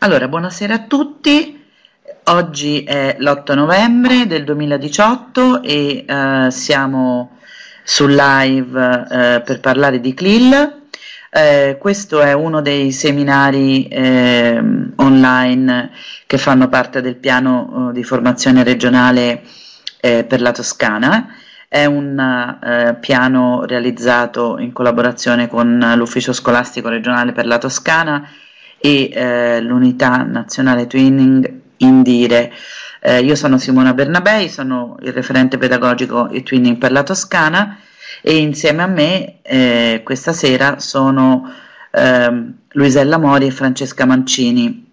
Allora, buonasera a tutti. Oggi è l'8 novembre del 2018 e eh, siamo sul live eh, per parlare di CLIL. Eh, questo è uno dei seminari ehm, online che fanno parte del piano eh, di formazione regionale eh, per la Toscana. È un eh, piano realizzato in collaborazione con l'Ufficio Scolastico Regionale per la Toscana e eh, l'unità nazionale Twinning Indire. Eh, io sono Simona Bernabei, sono il referente pedagogico e Twinning per la Toscana e insieme a me eh, questa sera sono ehm, Luisella Mori e Francesca Mancini.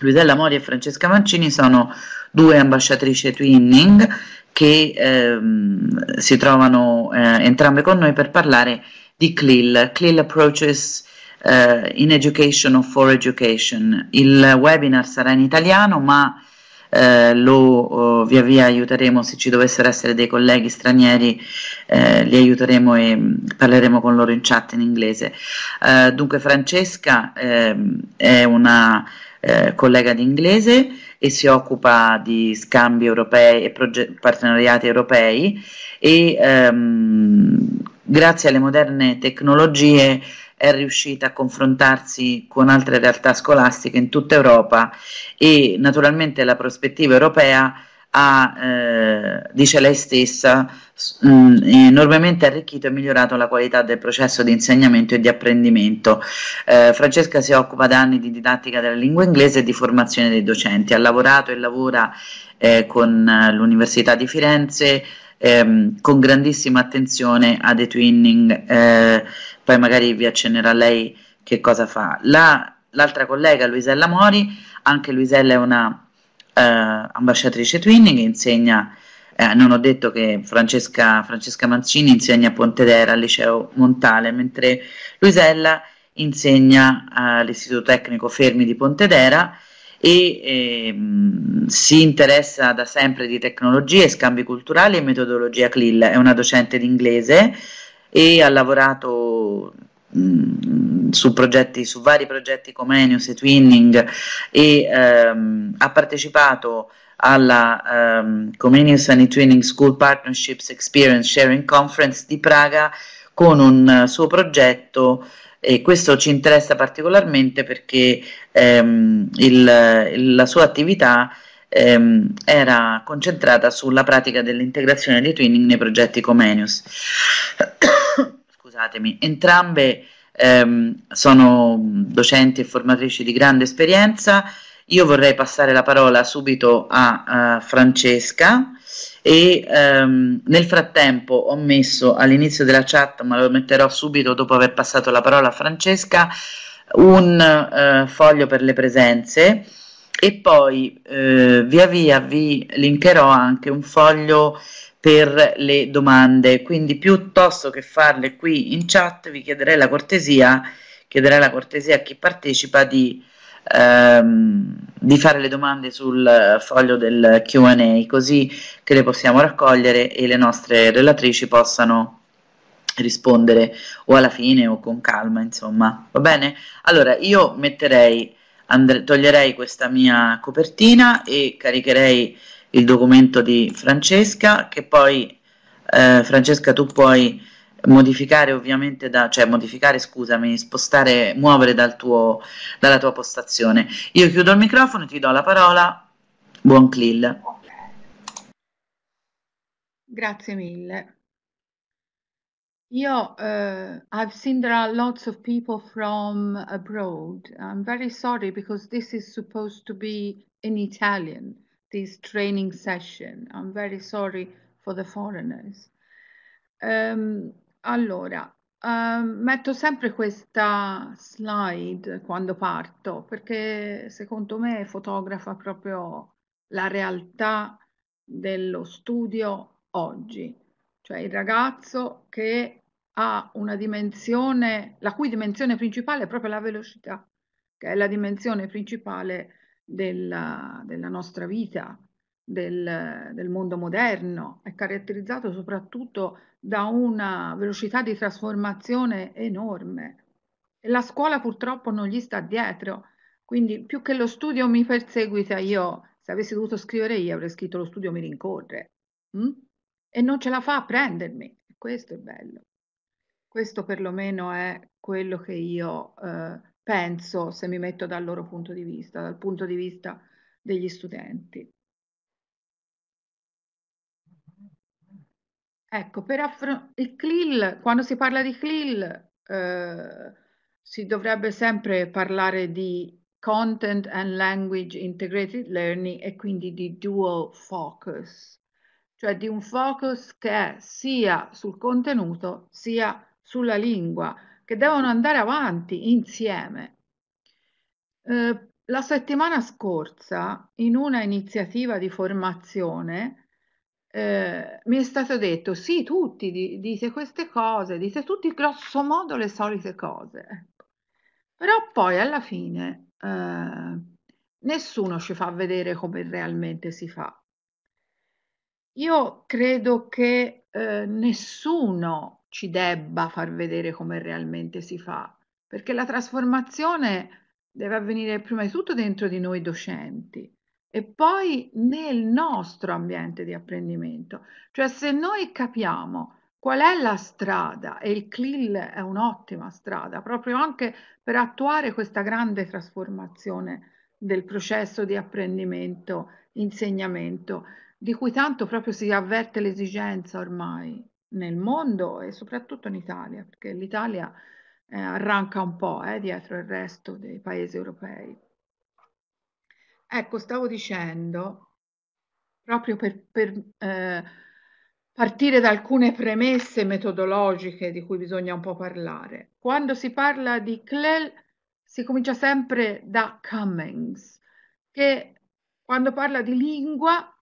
Luisella Mori e Francesca Mancini sono due ambasciatrici Twinning che ehm, si trovano eh, entrambe con noi per parlare di CLIL, CLIL Approaches eh, in education o for education. Il webinar sarà in italiano, ma eh, lo oh, via via aiuteremo se ci dovessero essere dei colleghi stranieri eh, li aiuteremo e mm, parleremo con loro in chat in inglese eh, dunque Francesca ehm, è una eh, collega di inglese e si occupa di scambi europei e partenariati europei e ehm, grazie alle moderne tecnologie è riuscita a confrontarsi con altre realtà scolastiche in tutta Europa e naturalmente la prospettiva europea ha, eh, dice lei stessa, mh, mm, enormemente arricchito e migliorato la qualità del processo di insegnamento e di apprendimento. Eh, Francesca si occupa da anni di didattica della lingua inglese e di formazione dei docenti, ha lavorato e lavora eh, con eh, l'Università di Firenze ehm, con grandissima attenzione a Twinning. Eh, poi magari vi accennerà lei che cosa fa. La, l'altra collega Luisella Mori, anche Luisella è una eh, ambasciatrice Twinning che insegna, eh, non ho detto che Francesca, Francesca Mancini insegna a Pontedera al liceo Montale, mentre Luisella insegna all'Istituto Tecnico Fermi di Pontedera e ehm, si interessa da sempre di tecnologie, scambi culturali e metodologia CLIL. È una docente d'inglese, inglese e ha lavorato mh, mm, su, progetti, su vari progetti come Enius e Twinning e ehm, ha partecipato alla um, ehm, Comenius and Twinning School Partnerships Experience Sharing Conference di Praga con un uh, suo progetto e questo ci interessa particolarmente perché ehm, il, il, la sua attività ehm, era concentrata sulla pratica dell'integrazione di twinning nei progetti Comenius scusatemi, entrambe ehm, sono docenti e formatrici di grande esperienza. Io vorrei passare la parola subito a, a Francesca e ehm, nel frattempo ho messo all'inizio della chat, ma lo metterò subito dopo aver passato la parola a Francesca, un eh, foglio per le presenze e poi eh, via via vi linkerò anche un foglio per le domande. Quindi piuttosto che farle qui in chat, vi chiederei la cortesia, chiederei la cortesia a chi partecipa di, ehm, di fare le domande sul foglio del QA, così che le possiamo raccogliere e le nostre relatrici possano rispondere o alla fine o con calma, insomma, va bene? Allora, io metterei, toglierei questa mia copertina e caricherei il documento di Francesca che poi eh, Francesca tu puoi modificare ovviamente da, cioè modificare scusami, spostare, muovere dal tuo, dalla tua postazione. Io chiudo il microfono e ti do la parola. Buon CLIL. Grazie mille. Io, uh, I've seen there are lots of people from abroad. I'm very sorry because this is supposed to be in Italian this training session. I'm very sorry for the foreigners. Um, allora, um, metto sempre questa slide quando parto perché secondo me fotografa proprio la realtà dello studio oggi, cioè il ragazzo che ha una dimensione, la cui dimensione principale è proprio la velocità, che è la dimensione principale della, della nostra vita, del, del, mondo moderno, è caratterizzato soprattutto da una velocità di trasformazione enorme e la scuola purtroppo non gli sta dietro, quindi più che lo studio mi perseguita io, se avessi dovuto scrivere io avrei scritto lo studio mi rincorre mh? Mm? e non ce la fa a prendermi, questo è bello. Questo perlomeno è quello che io eh, penso, se mi metto dal loro punto di vista, dal punto di vista degli studenti. Ecco, per il CLIL, quando si parla di CLIL, eh, si dovrebbe sempre parlare di Content and Language Integrated Learning e quindi di dual focus, cioè di un focus che è sia sul contenuto sia sulla lingua che devono andare avanti insieme. Eh, la settimana scorsa, in una iniziativa di formazione, eh, mi è stato detto, sì, tutti di, dite queste cose, dite tutti grosso modo le solite cose, ecco. però poi alla fine eh, nessuno ci fa vedere come realmente si fa. Io credo che eh, nessuno ci debba far vedere come realmente si fa, perché la trasformazione deve avvenire prima di tutto dentro di noi docenti e poi nel nostro ambiente di apprendimento. Cioè se noi capiamo qual è la strada e il CLIL è un'ottima strada proprio anche per attuare questa grande trasformazione del processo di apprendimento, insegnamento, di cui tanto proprio si avverte l'esigenza ormai nel mondo e soprattutto in Italia, perché l'Italia eh, arranca un po' eh, dietro il resto dei paesi europei. Ecco, stavo dicendo, proprio per, per eh, partire da alcune premesse metodologiche di cui bisogna un po' parlare, quando si parla di CLEL si comincia sempre da Cummings, che quando parla di lingua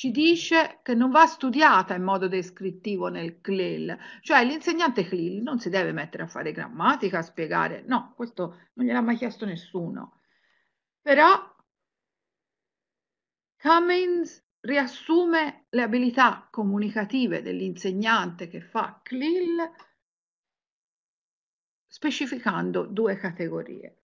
ci dice che non va studiata in modo descrittivo nel CLIL, cioè l'insegnante CLIL non si deve mettere a fare grammatica, a spiegare, no, questo non gliel'ha mai chiesto nessuno. Però Cummings riassume le abilità comunicative dell'insegnante che fa CLIL specificando due categorie.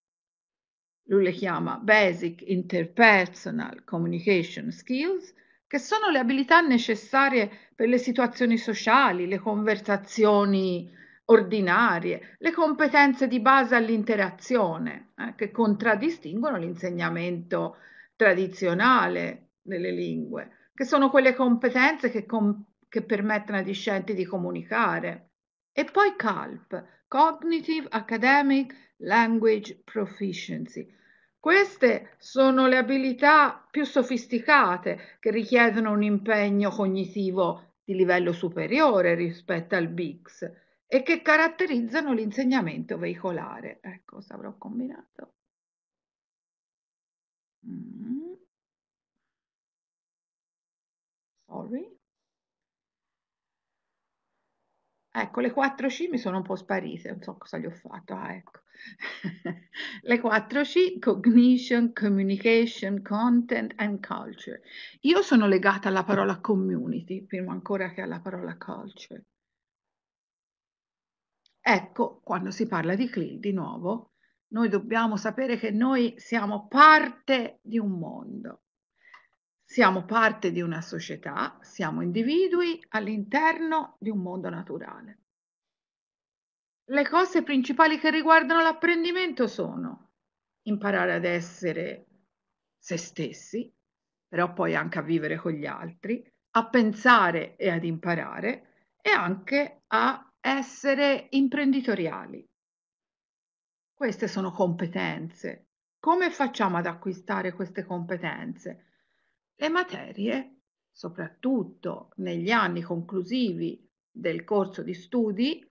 Lui le chiama Basic Interpersonal Communication Skills che sono le abilità necessarie per le situazioni sociali, le conversazioni ordinarie, le competenze di base all'interazione eh, che contraddistinguono l'insegnamento tradizionale delle lingue, che sono quelle competenze che, com- che permettono ai discenti di comunicare. E poi CALP, Cognitive Academic Language Proficiency, queste sono le abilità più sofisticate che richiedono un impegno cognitivo di livello superiore rispetto al BICS e che caratterizzano l'insegnamento veicolare. Ecco cosa avrò combinato. Mm. Sorry. Ecco, le 4C mi sono un po' sparite, non so cosa gli ho fatto. Ah, ecco. le 4C, cognition, communication, content and culture. Io sono legata alla parola community, prima ancora che alla parola culture. Ecco, quando si parla di CLI, di nuovo, noi dobbiamo sapere che noi siamo parte di un mondo. Siamo parte di una società, siamo individui all'interno di un mondo naturale. Le cose principali che riguardano l'apprendimento sono imparare ad essere se stessi, però poi anche a vivere con gli altri, a pensare e ad imparare e anche a essere imprenditoriali. Queste sono competenze. Come facciamo ad acquistare queste competenze? le materie, soprattutto negli anni conclusivi del corso di studi,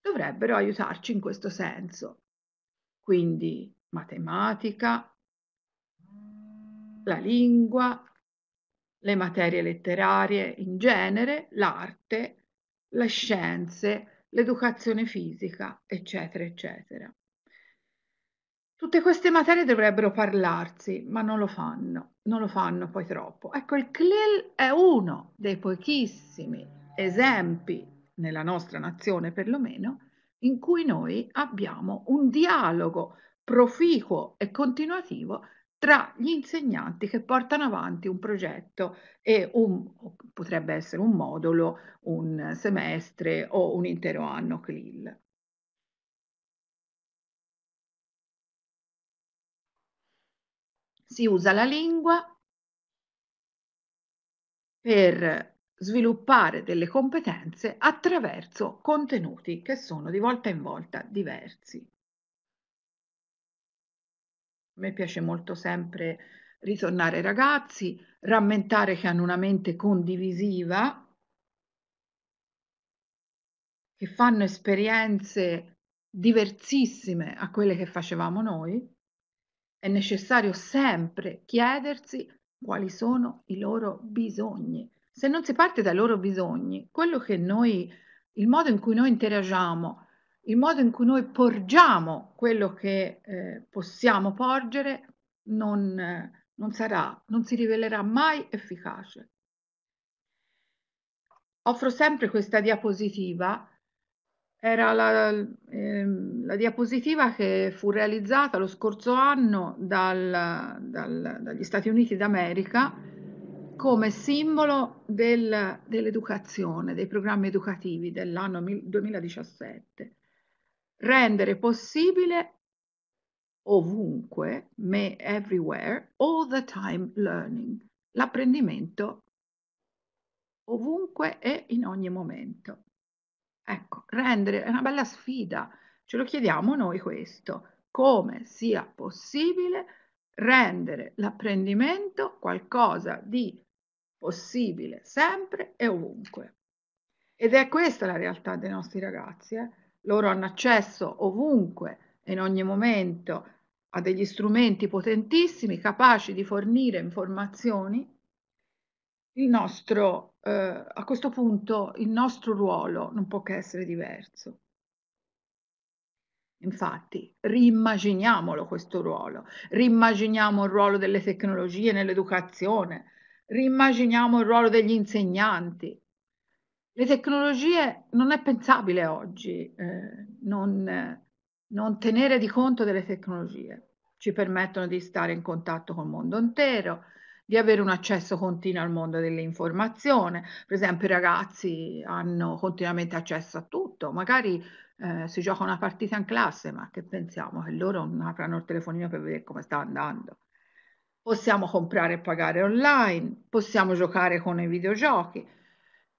dovrebbero aiutarci in questo senso. Quindi matematica, la lingua, le materie letterarie in genere, l'arte, le scienze, l'educazione fisica, eccetera, eccetera. Tutte queste materie dovrebbero parlarsi, ma non lo fanno, non lo fanno poi troppo. Ecco, il CLIL è uno dei pochissimi esempi, nella nostra nazione perlomeno, in cui noi abbiamo un dialogo proficuo e continuativo tra gli insegnanti che portano avanti un progetto e un, potrebbe essere un modulo, un semestre o un intero anno CLIL. si usa la lingua per sviluppare delle competenze attraverso contenuti che sono di volta in volta diversi. A me piace molto sempre ritornare ai ragazzi, rammentare che hanno una mente condivisiva, che fanno esperienze diversissime a quelle che facevamo noi è necessario sempre chiedersi quali sono i loro bisogni. Se non si parte dai loro bisogni, quello che noi, il modo in cui noi interagiamo, il modo in cui noi porgiamo quello che eh, possiamo porgere, non, eh, non sarà, non si rivelerà mai efficace. Offro sempre questa diapositiva era la, ehm, la diapositiva che fu realizzata lo scorso anno dal, dal, dagli Stati Uniti d'America come simbolo del, dell'educazione, dei programmi educativi dell'anno 2017. Rendere possibile ovunque, me everywhere, all the time learning, l'apprendimento ovunque e in ogni momento. Ecco, rendere è una bella sfida, ce lo chiediamo noi questo, come sia possibile rendere l'apprendimento qualcosa di possibile sempre e ovunque. Ed è questa la realtà dei nostri ragazzi, eh? loro hanno accesso ovunque e in ogni momento a degli strumenti potentissimi capaci di fornire informazioni il nostro, eh, a questo punto il nostro ruolo non può che essere diverso. Infatti, rimmaginiamolo questo ruolo, rimmaginiamo il ruolo delle tecnologie nell'educazione, rimmaginiamo il ruolo degli insegnanti. Le tecnologie non è pensabile oggi eh, non, non tenere di conto delle tecnologie, ci permettono di stare in contatto col mondo intero, di avere un accesso continuo al mondo dell'informazione. Per esempio i ragazzi hanno continuamente accesso a tutto, magari eh, si gioca una partita in classe, ma che pensiamo? Che loro non aprano il telefonino per vedere come sta andando. Possiamo comprare e pagare online, possiamo giocare con i videogiochi.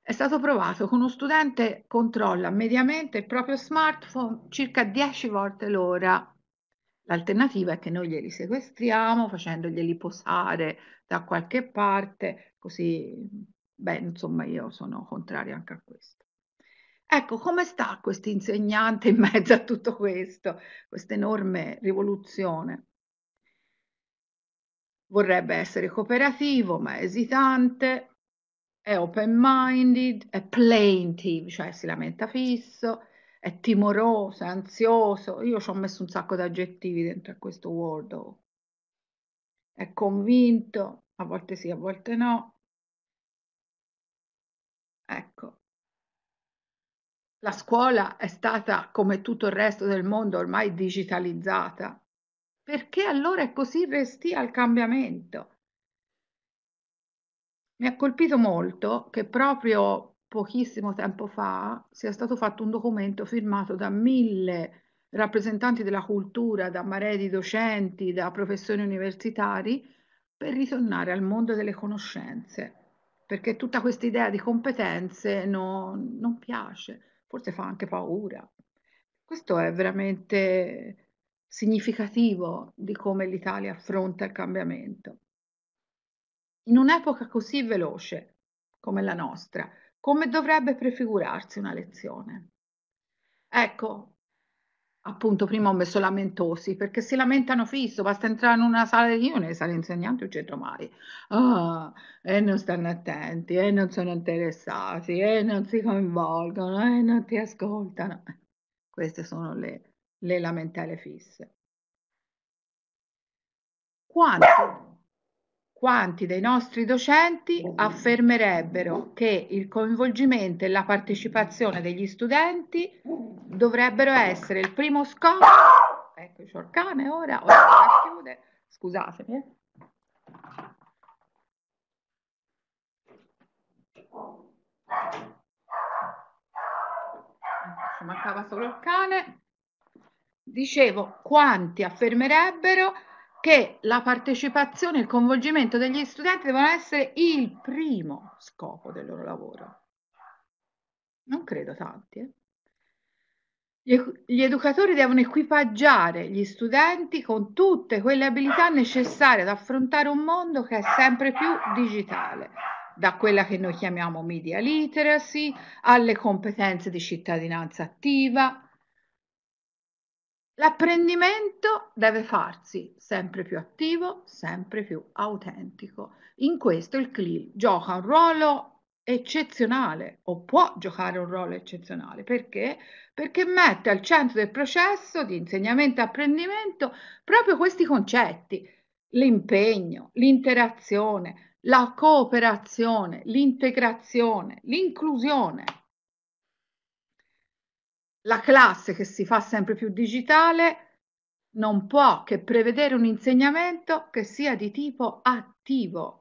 È stato provato che uno studente controlla mediamente il proprio smartphone circa 10 volte l'ora L'alternativa è che noi glieli sequestriamo facendoglieli posare da qualche parte, così, beh, insomma, io sono contraria anche a questo. Ecco, come sta questo insegnante in mezzo a tutto questo, questa enorme rivoluzione? Vorrebbe essere cooperativo, ma è esitante, è open-minded, è plaintive, cioè si lamenta fisso, è timoroso, è ansioso. Io ci ho messo un sacco di aggettivi dentro a questo word. È convinto, a volte sì, a volte no. Ecco. La scuola è stata, come tutto il resto del mondo, ormai digitalizzata. Perché allora è così resti al cambiamento? Mi ha colpito molto che proprio pochissimo tempo fa sia stato fatto un documento firmato da mille rappresentanti della cultura, da maree di docenti, da professori universitari, per ritornare al mondo delle conoscenze, perché tutta questa idea di competenze non, non piace, forse fa anche paura. Questo è veramente significativo di come l'Italia affronta il cambiamento. In un'epoca così veloce come la nostra, come dovrebbe prefigurarsi una lezione. Ecco, appunto prima ho messo lamentosi perché si lamentano fisso, basta entrare in una sala io nelle sale insegnante, non c'entro mai oh, e non stanno attenti e non sono interessati e non si coinvolgono e non ti ascoltano queste sono le, le lamentele fisse quanti quanti dei nostri docenti affermerebbero che il coinvolgimento e la partecipazione degli studenti dovrebbero essere il primo scopo. Ecco, c'ho il cane ora, ora la chiude. Scusatemi. Eh. Ci mancava solo il cane. Dicevo, quanti affermerebbero che la partecipazione e il coinvolgimento degli studenti devono essere il primo scopo del loro lavoro. Non credo tanti. Eh? Gli educatori devono equipaggiare gli studenti con tutte quelle abilità necessarie ad affrontare un mondo che è sempre più digitale, da quella che noi chiamiamo media literacy alle competenze di cittadinanza attiva, L'apprendimento deve farsi sempre più attivo, sempre più autentico. In questo il CLI gioca un ruolo eccezionale o può giocare un ruolo eccezionale perché? Perché mette al centro del processo di insegnamento e apprendimento proprio questi concetti, l'impegno, l'interazione, la cooperazione, l'integrazione, l'inclusione. La classe che si fa sempre più digitale non può che prevedere un insegnamento che sia di tipo attivo.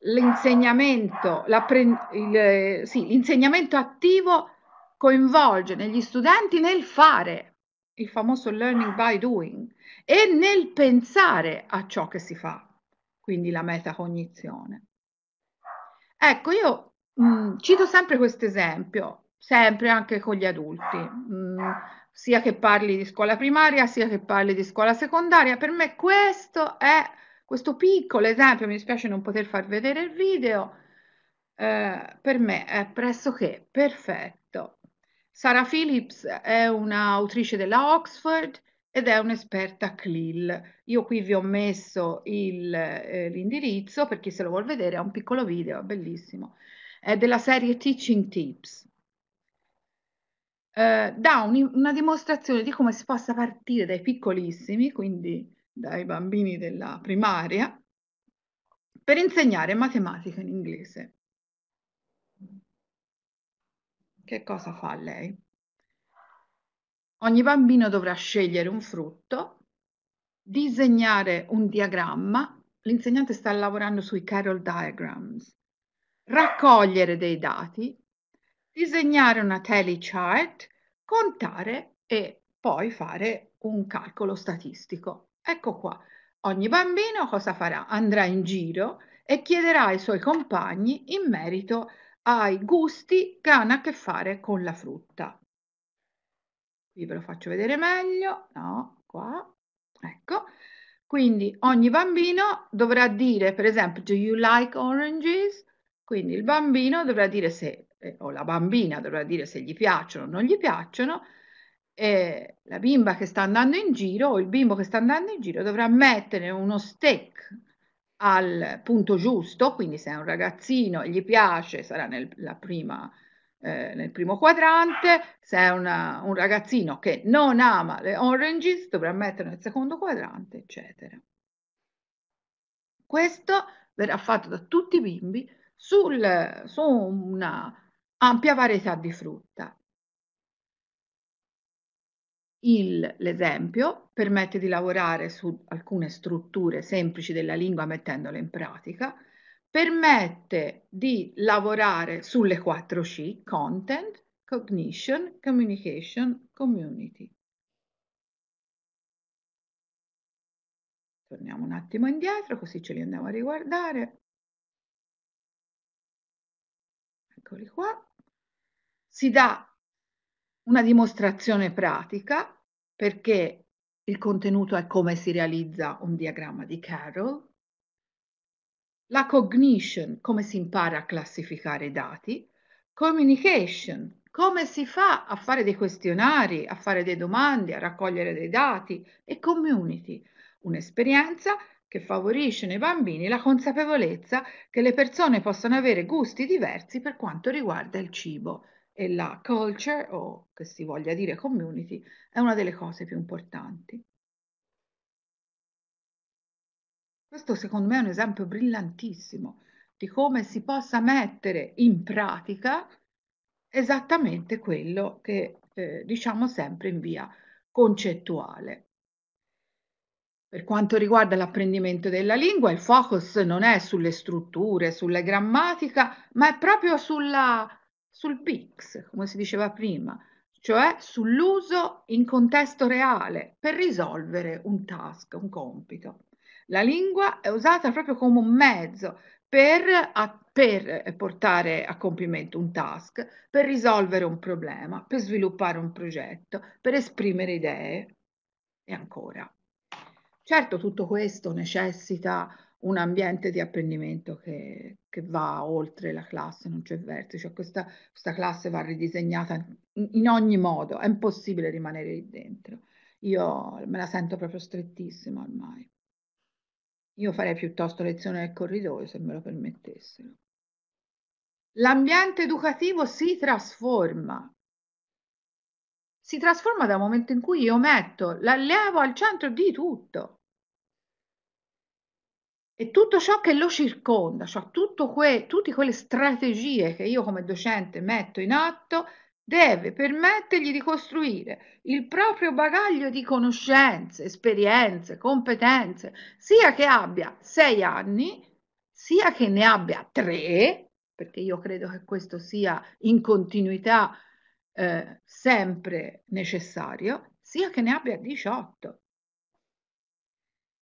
L'insegnamento, il, sì, l'insegnamento attivo coinvolge negli studenti nel fare, il famoso learning by doing, e nel pensare a ciò che si fa, quindi la metacognizione. Ecco, io mh, cito sempre questo esempio, sempre anche con gli adulti, mm, sia che parli di scuola primaria, sia che parli di scuola secondaria. Per me questo è questo piccolo esempio, mi dispiace non poter far vedere il video, eh, per me è pressoché perfetto. Sara Phillips è un'autrice della Oxford ed è un'esperta CLIL. Io qui vi ho messo il, eh, l'indirizzo per chi se lo vuol vedere, è un piccolo video, bellissimo. È della serie Teaching Tips eh, dà un, una dimostrazione di come si possa partire dai piccolissimi, quindi dai bambini della primaria, per insegnare matematica in inglese. Che cosa fa lei? Ogni bambino dovrà scegliere un frutto, disegnare un diagramma, l'insegnante sta lavorando sui Carol Diagrams, raccogliere dei dati, disegnare una tally chart, contare e poi fare un calcolo statistico. Ecco qua, ogni bambino cosa farà? Andrà in giro e chiederà ai suoi compagni in merito ai gusti che hanno a che fare con la frutta. Qui ve lo faccio vedere meglio, no, qua, ecco. Quindi ogni bambino dovrà dire, per esempio, do you like oranges? Quindi il bambino dovrà dire se eh, o la bambina dovrà dire se gli piacciono o non gli piacciono, eh, la bimba che sta andando in giro o il bimbo che sta andando in giro dovrà mettere uno stick al punto giusto, quindi se è un ragazzino e gli piace sarà nel, prima, eh, nel primo quadrante, se è una, un ragazzino che non ama le oranges dovrà mettere nel secondo quadrante, eccetera. Questo verrà fatto da tutti i bimbi sul, su una ampia varietà di frutta. l'esempio permette di lavorare su alcune strutture semplici della lingua mettendole in pratica, permette di lavorare sulle 4 C, content, cognition, communication, community. Torniamo un attimo indietro così ce li andiamo a riguardare. Eccoli qua si dà una dimostrazione pratica perché il contenuto è come si realizza un diagramma di Carroll, la cognition, come si impara a classificare i dati, communication, come si fa a fare dei questionari, a fare delle domande, a raccogliere dei dati e community, un'esperienza che favorisce nei bambini la consapevolezza che le persone possono avere gusti diversi per quanto riguarda il cibo e la culture, o che si voglia dire community, è una delle cose più importanti. Questo secondo me è un esempio brillantissimo di come si possa mettere in pratica esattamente quello che eh, diciamo sempre in via concettuale. Per quanto riguarda l'apprendimento della lingua, il focus non è sulle strutture, sulla grammatica, ma è proprio sulla sul PIX, come si diceva prima, cioè sull'uso in contesto reale per risolvere un task, un compito. La lingua è usata proprio come un mezzo per, per, portare a compimento un task, per risolvere un problema, per sviluppare un progetto, per esprimere idee e ancora. Certo tutto questo necessita un ambiente di apprendimento che, che, va oltre la classe, non c'è vertice, cioè questa, questa, classe va ridisegnata in, in, ogni modo, è impossibile rimanere lì dentro. Io me la sento proprio strettissima ormai. Io farei piuttosto lezione nel corridoio se me lo permettessero. L'ambiente educativo si trasforma. Si trasforma dal momento in cui io metto l'allievo al centro di tutto e tutto ciò che lo circonda, cioè que, tutte quelle strategie che io come docente metto in atto, deve permettergli di costruire il proprio bagaglio di conoscenze, esperienze, competenze, sia che abbia sei anni, sia che ne abbia tre, perché io credo che questo sia in continuità eh, sempre necessario, sia che ne abbia 18.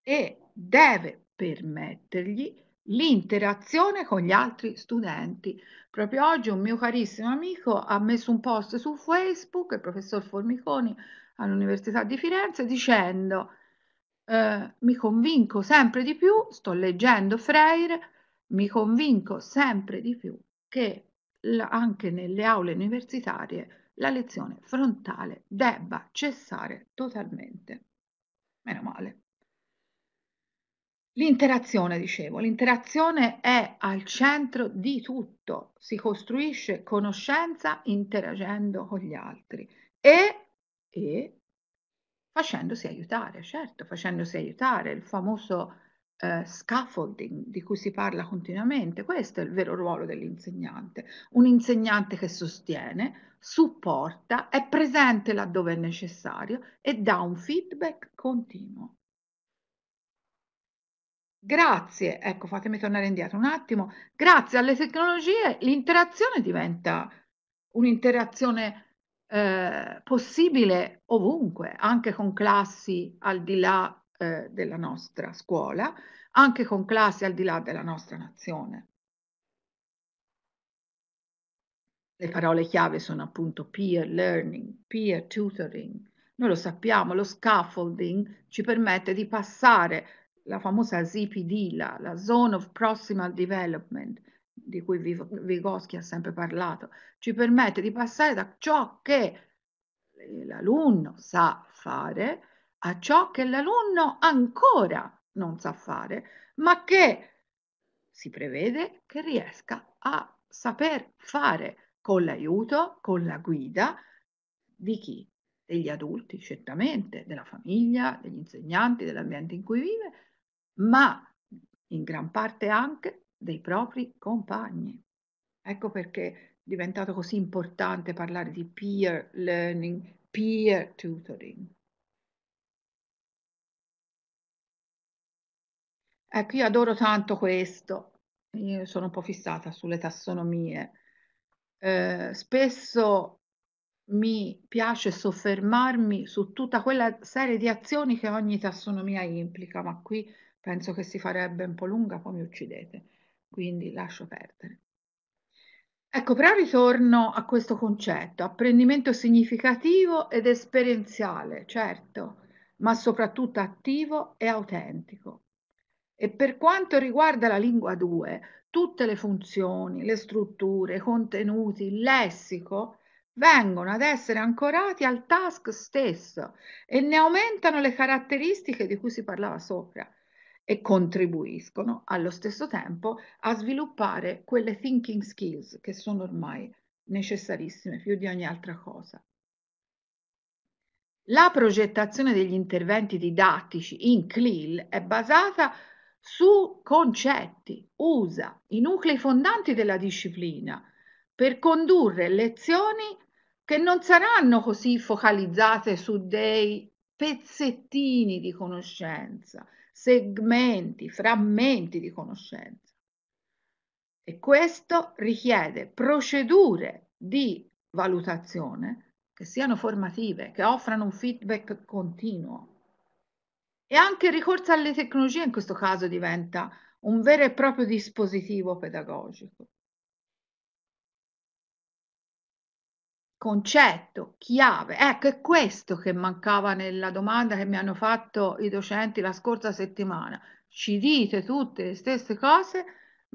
E deve permettergli l'interazione con gli altri studenti. Proprio oggi un mio carissimo amico ha messo un post su Facebook, il professor Formiconi all'Università di Firenze, dicendo eh, mi convinco sempre di più, sto leggendo Freire, mi convinco sempre di più che anche nelle aule universitarie la lezione frontale debba cessare totalmente. Meno male. L'interazione, dicevo, l'interazione è al centro di tutto, si costruisce conoscenza interagendo con gli altri e, e facendosi aiutare, certo, facendosi aiutare, il famoso eh, scaffolding di cui si parla continuamente, questo è il vero ruolo dell'insegnante, un insegnante che sostiene, supporta, è presente laddove è necessario e dà un feedback continuo grazie, ecco fatemi tornare indietro un attimo, grazie alle tecnologie l'interazione diventa un'interazione eh, possibile ovunque, anche con classi al di là eh, della nostra scuola, anche con classi al di là della nostra nazione. Le parole chiave sono appunto peer learning, peer tutoring. Noi lo sappiamo, lo scaffolding ci permette di passare la famosa ZPD, la, la Zone of Proximal Development, di cui Vygotsky ha sempre parlato, ci permette di passare da ciò che l'alunno sa fare a ciò che l'alunno ancora non sa fare, ma che si prevede che riesca a saper fare con l'aiuto, con la guida di chi? Degli adulti, certamente, della famiglia, degli insegnanti, dell'ambiente in cui vive, ma in gran parte anche dei propri compagni. Ecco perché è diventato così importante parlare di peer learning, peer tutoring. Ecco, io adoro tanto questo, io sono un po' fissata sulle tassonomie. Eh, spesso mi piace soffermarmi su tutta quella serie di azioni che ogni tassonomia implica, ma qui penso che si farebbe un po' lunga, poi mi uccidete, quindi lascio perdere. Ecco, però ritorno a questo concetto, apprendimento significativo ed esperienziale, certo, ma soprattutto attivo e autentico. E per quanto riguarda la lingua 2, tutte le funzioni, le strutture, i contenuti, il lessico vengono ad essere ancorati al task stesso e ne aumentano le caratteristiche di cui si parlava sopra e contribuiscono allo stesso tempo a sviluppare quelle thinking skills che sono ormai necessarissime più di ogni altra cosa. La progettazione degli interventi didattici in CLIL è basata su concetti, usa i nuclei fondanti della disciplina per condurre lezioni che non saranno così focalizzate su dei pezzettini di conoscenza, segmenti, frammenti di conoscenza. E questo richiede procedure di valutazione che siano formative, che offrano un feedback continuo. E anche il ricorso alle tecnologie in questo caso diventa un vero e proprio dispositivo pedagogico. concetto chiave. Ecco, è questo che mancava nella domanda che mi hanno fatto i docenti la scorsa settimana. Ci dite tutte le stesse cose,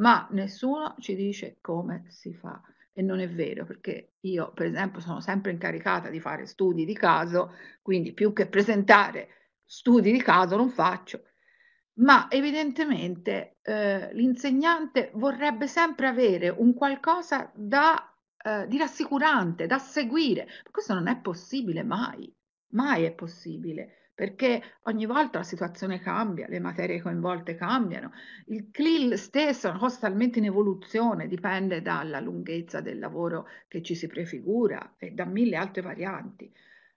ma nessuno ci dice come si fa. E non è vero, perché io, per esempio, sono sempre incaricata di fare studi di caso, quindi più che presentare studi di caso non faccio. Ma evidentemente eh, l'insegnante vorrebbe sempre avere un qualcosa da eh, di rassicurante, da seguire. questo non è possibile mai, mai è possibile, perché ogni volta la situazione cambia, le materie coinvolte cambiano, il CLIL stesso è una in evoluzione, dipende dalla lunghezza del lavoro che ci si prefigura e da mille altre varianti.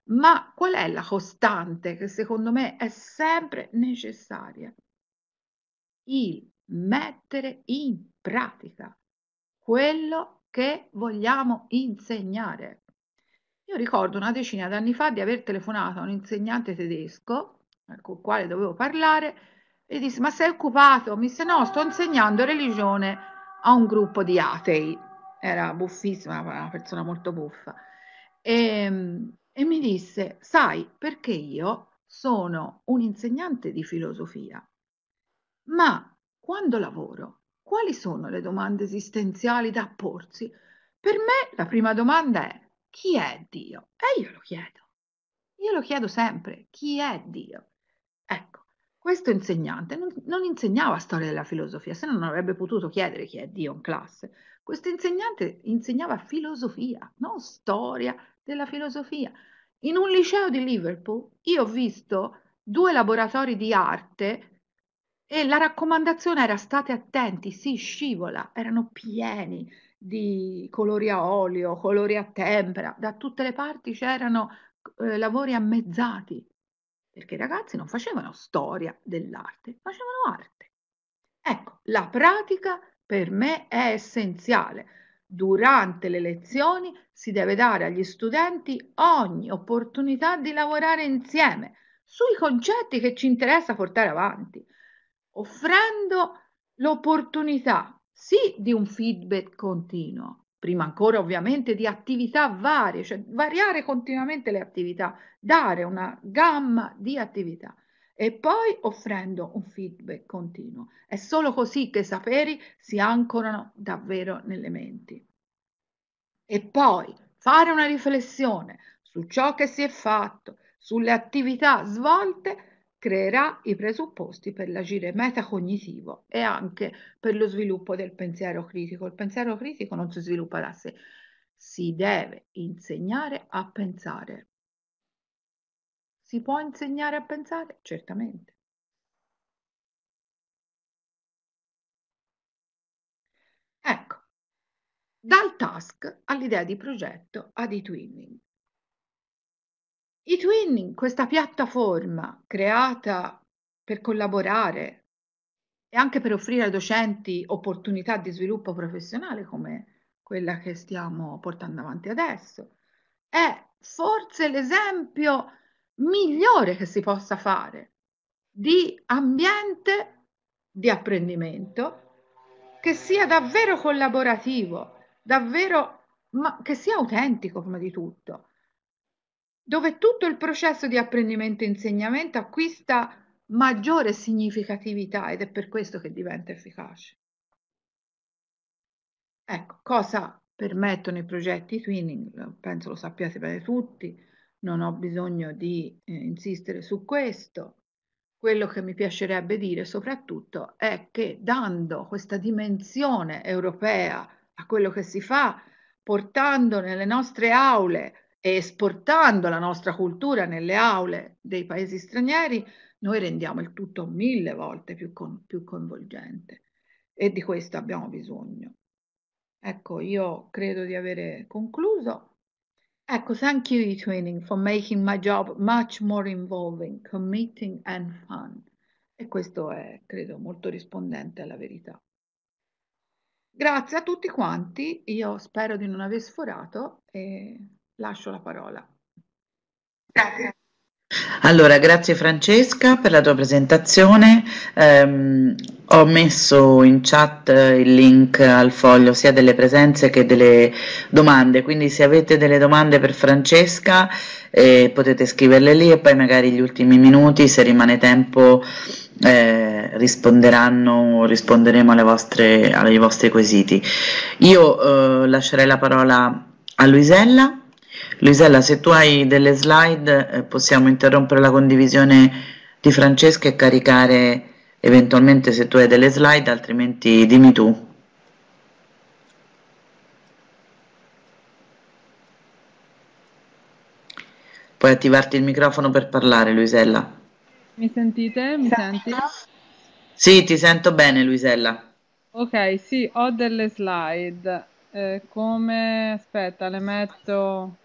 Ma qual è la costante che secondo me è sempre necessaria? Il mettere in pratica quello che vogliamo insegnare. Io ricordo una decina d'anni fa di aver telefonato a un insegnante tedesco con il quale dovevo parlare e disse ma sei occupato? Mi disse no, sto insegnando religione a un gruppo di atei. Era buffissima, una persona molto buffa. E, ehm, e mi disse sai perché io sono un insegnante di filosofia, ma quando lavoro quali sono le domande esistenziali da porsi? Per me la prima domanda è chi è Dio? E io lo chiedo. Io lo chiedo sempre, chi è Dio? Ecco, questo insegnante non, non insegnava storia della filosofia, se no non avrebbe potuto chiedere chi è Dio in classe. Questo insegnante insegnava filosofia, non storia della filosofia. In un liceo di Liverpool io ho visto due laboratori di arte e la raccomandazione era state attenti, si scivola, erano pieni di colori a olio, colori a tempera, da tutte le parti c'erano eh, lavori ammezzati, perché i ragazzi non facevano storia dell'arte, facevano arte. Ecco, la pratica per me è essenziale. Durante le lezioni si deve dare agli studenti ogni opportunità di lavorare insieme sui concetti che ci interessa portare avanti offrendo l'opportunità sì di un feedback continuo, prima ancora ovviamente di attività varie, cioè variare continuamente le attività, dare una gamma di attività e poi offrendo un feedback continuo. È solo così che i saperi si ancorano davvero nelle menti. E poi fare una riflessione su ciò che si è fatto, sulle attività svolte creerà i presupposti per l'agire metacognitivo e anche per lo sviluppo del pensiero critico. Il pensiero critico non si sviluppa da sé, si deve insegnare a pensare. Si può insegnare a pensare? Certamente. Ecco, dal task all'idea di progetto ad e-twinning. I Twinning, questa piattaforma creata per collaborare e anche per offrire ai docenti opportunità di sviluppo professionale come quella che stiamo portando avanti adesso, è forse l'esempio migliore che si possa fare di ambiente di apprendimento che sia davvero collaborativo, davvero, ma che sia autentico prima di tutto, dove tutto il processo di apprendimento e insegnamento acquista maggiore significatività ed è per questo che diventa efficace. Ecco, cosa permettono i progetti twinning? Penso lo sappiate bene tutti, non ho bisogno di eh, insistere su questo. Quello che mi piacerebbe dire soprattutto è che dando questa dimensione europea a quello che si fa, portando nelle nostre aule e esportando la nostra cultura nelle aule dei paesi stranieri, noi rendiamo il tutto mille volte più, con, più coinvolgente e di questo abbiamo bisogno. Ecco, io credo di avere concluso. Ecco, thank you e eTwinning for making my job much more involving, committing and fun. E questo è, credo, molto rispondente alla verità. Grazie a tutti quanti, io spero di non aver sforato e lascio la parola. Grazie. Allora, grazie Francesca per la tua presentazione. Um, ho messo in chat il link al foglio sia delle presenze che delle domande, quindi se avete delle domande per Francesca eh, potete scriverle lì e poi magari gli ultimi minuti, se rimane tempo, eh, risponderanno, risponderemo alle vostre, ai vostri quesiti. Io eh, lascerei la parola a Luisella. Luisella, se tu hai delle slide eh, possiamo interrompere la condivisione di Francesca e caricare eventualmente se tu hai delle slide, altrimenti dimmi tu. Puoi attivarti il microfono per parlare, Luisella. Mi sentite? Mi senti? Sì, ti sento bene, Luisella. Ok, sì, ho delle slide. Eh, come aspetta, le metto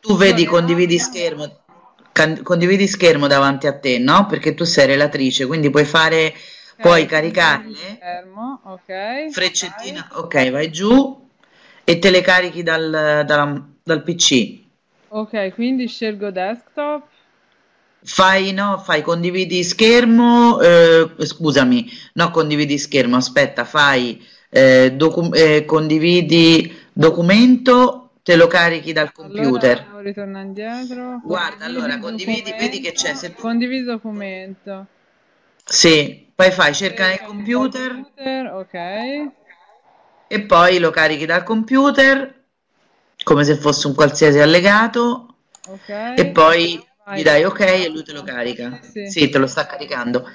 tu vedi, condividi schermo, can, condividi schermo davanti a te, no? Perché tu sei relatrice, quindi puoi fare, okay, puoi caricarle. Schermo, ok. Freccettina, okay. ok, vai giù e te le carichi dal, dal, dal PC. Ok, quindi scelgo desktop. Fai, no, fai condividi schermo, eh, scusami, no, condividi schermo, aspetta, fai eh, docu- eh, condividi documento te lo carichi dal computer. Allora, oh, ritorna indietro. Guarda, allora condividi, vedi che c'è. Se Condivido Condividi documento. Sì, poi fai cerca nel computer. computer. Ok. E poi lo carichi dal computer come se fosse un qualsiasi allegato. Okay. E poi Vai. gli dai ok e lui te lo carica. Sì. sì, te lo sta caricando.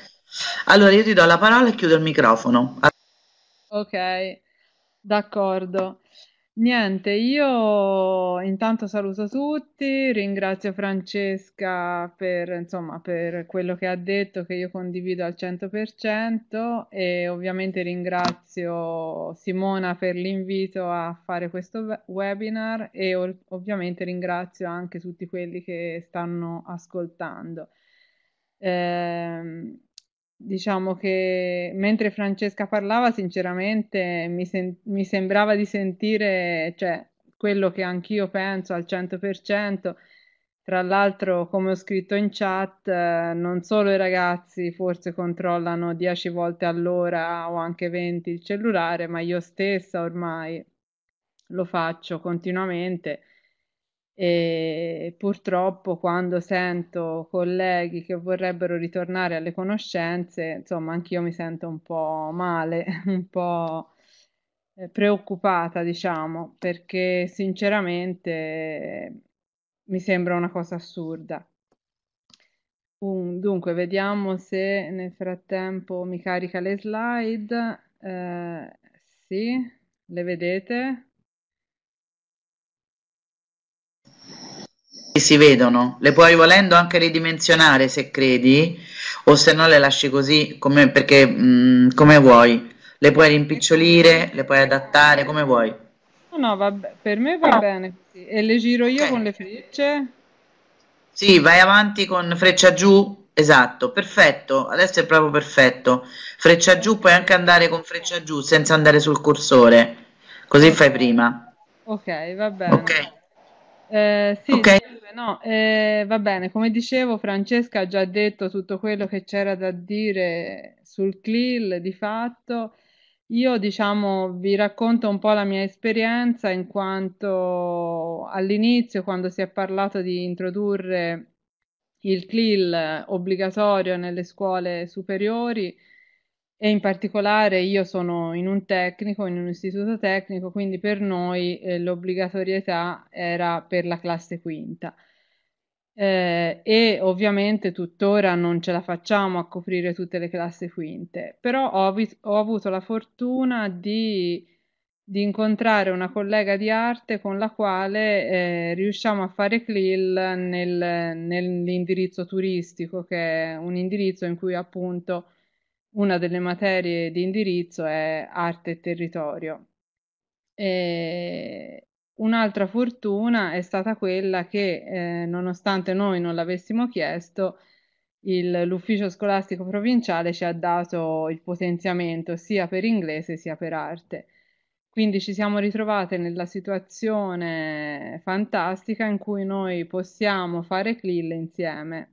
Allora io ti do la parola e chiudo il microfono. Ok, d'accordo. Niente, io intanto saluto tutti, ringrazio Francesca per, insomma, per quello che ha detto, che io condivido al 100% e ovviamente ringrazio Simona per l'invito a fare questo webinar e ov- ovviamente ringrazio anche tutti quelli che stanno ascoltando. Eh, Diciamo che mentre Francesca parlava, sinceramente mi, sen- mi sembrava di sentire cioè, quello che anch'io penso al 100%. Tra l'altro, come ho scritto in chat, eh, non solo i ragazzi forse controllano 10 volte all'ora o anche 20 il cellulare, ma io stessa ormai lo faccio continuamente e purtroppo quando sento colleghi che vorrebbero ritornare alle conoscenze, insomma, anch'io mi sento un po' male, un po' eh, preoccupata, diciamo, perché sinceramente mi sembra una cosa assurda. Um, dunque, vediamo se nel frattempo mi carica le slide. Eh, sì, le vedete? si vedono, le puoi volendo anche ridimensionare se credi, o se no le lasci così come, perché, mh, mm, come vuoi, le puoi rimpicciolire, le puoi adattare come vuoi. No, no, vabbè, per me va no. Ah. bene così. E le giro io okay. con le frecce? Sì, vai avanti con freccia giù, esatto, perfetto, adesso è proprio perfetto. Freccia giù, puoi anche andare con freccia giù senza andare sul cursore, così fai prima. Ok, va bene. Ok. Eh, sì, okay no, eh, va bene, come dicevo, Francesca ha già detto tutto quello che c'era da dire sul CLIL di fatto. Io diciamo vi racconto un po' la mia esperienza in quanto all'inizio quando si è parlato di introdurre il CLIL eh, obbligatorio nelle scuole superiori, e in particolare io sono in un tecnico, in un istituto tecnico, quindi per noi eh, l'obbligatorietà era per la classe quinta. Eh, e ovviamente tuttora non ce la facciamo a coprire tutte le classi quinte, però ho, vi- ho avuto la fortuna di, di, incontrare una collega di arte con la quale eh, riusciamo a fare CLIL nel, nell'indirizzo turistico, che è un indirizzo in cui appunto una delle materie di indirizzo è arte e territorio. E un'altra fortuna è stata quella che, eh, nonostante noi non l'avessimo chiesto, il, l'ufficio scolastico provinciale ci ha dato il potenziamento sia per inglese sia per arte. Quindi ci siamo ritrovate nella situazione fantastica in cui noi possiamo fare CLIL insieme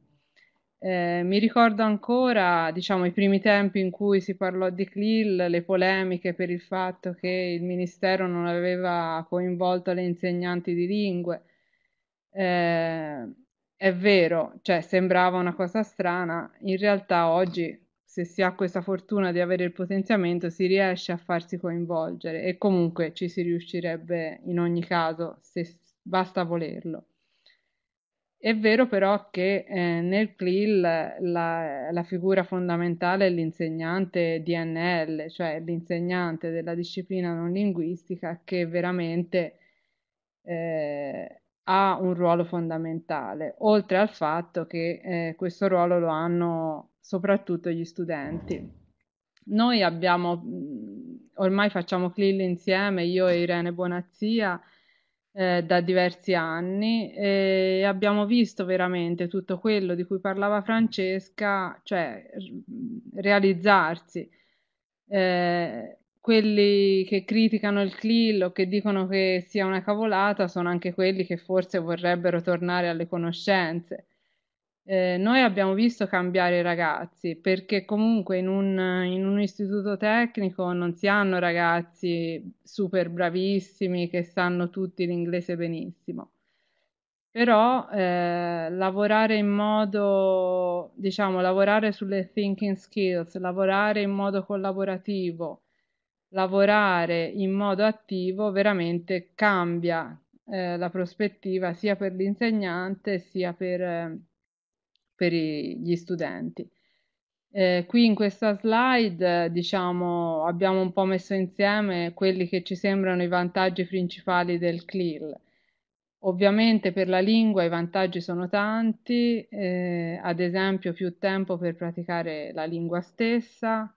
eh, mi ricordo ancora, diciamo, i primi tempi in cui si parlò di CLIL, le polemiche per il fatto che il ministero non aveva coinvolto le insegnanti di lingue. Eh, è vero, cioè sembrava una cosa strana, in realtà oggi se si ha questa fortuna di avere il potenziamento si riesce a farsi coinvolgere e comunque ci si riuscirebbe in ogni caso se basta volerlo. È vero però che eh, nel CLIL la, la, figura fondamentale è l'insegnante DNL, cioè l'insegnante della disciplina non linguistica che veramente eh, ha un ruolo fondamentale, oltre al fatto che eh, questo ruolo lo hanno soprattutto gli studenti. Noi abbiamo, mm, ormai facciamo CLIL insieme, io e Irene Bonazia, eh, da diversi anni e abbiamo visto veramente tutto quello di cui parlava Francesca, cioè realizzarsi. Eh, quelli che criticano il CLIL o che dicono che sia una cavolata sono anche quelli che forse vorrebbero tornare alle conoscenze eh, noi abbiamo visto cambiare i ragazzi, perché comunque in un, in un, istituto tecnico non si hanno ragazzi super bravissimi che sanno tutti l'inglese benissimo. Però eh, lavorare in modo, diciamo, lavorare sulle thinking skills, lavorare in modo collaborativo, lavorare in modo attivo veramente cambia eh, la prospettiva sia per l'insegnante sia per eh, per i, gli studenti. Eh, qui in questa slide diciamo, abbiamo un po' messo insieme quelli che ci sembrano i vantaggi principali del CLIL. Ovviamente per la lingua i vantaggi sono tanti, eh, ad esempio più tempo per praticare la lingua stessa,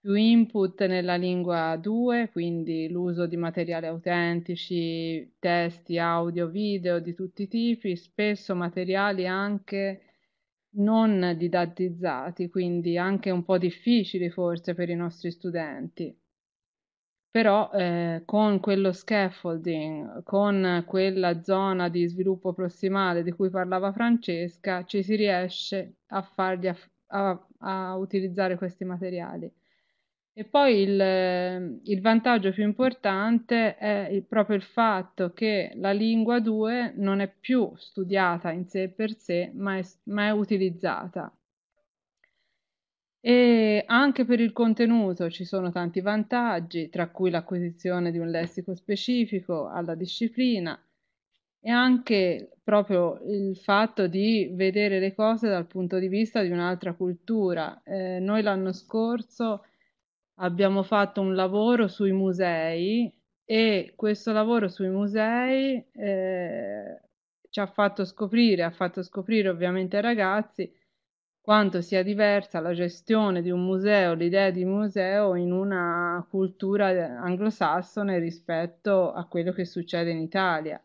più input nella lingua 2, quindi l'uso di materiali autentici, testi, audio, video di tutti i tipi, spesso materiali anche non didattizzati, quindi anche un po' difficili forse per i nostri studenti. Però, ehm, con quello scaffolding, con quella zona di sviluppo prossimale di cui parlava Francesca, ci si riesce a fargli aff a a utilizzare questi materiali. E poi il, eh, il, vantaggio più importante è il, proprio il fatto che la lingua 2 non è più studiata in sé per sé, ma è, ma è utilizzata. E anche per il contenuto ci sono tanti vantaggi, tra cui l'acquisizione di un lessico specifico alla disciplina e anche proprio il fatto di vedere le cose dal punto di vista di un'altra cultura. Eh, noi l'anno scorso abbiamo fatto un lavoro sui musei e questo lavoro sui musei eh, ci ha fatto scoprire, ha fatto scoprire ovviamente ai ragazzi quanto sia diversa la gestione di un museo, l'idea di museo in una cultura anglosassone rispetto a quello che succede in Italia,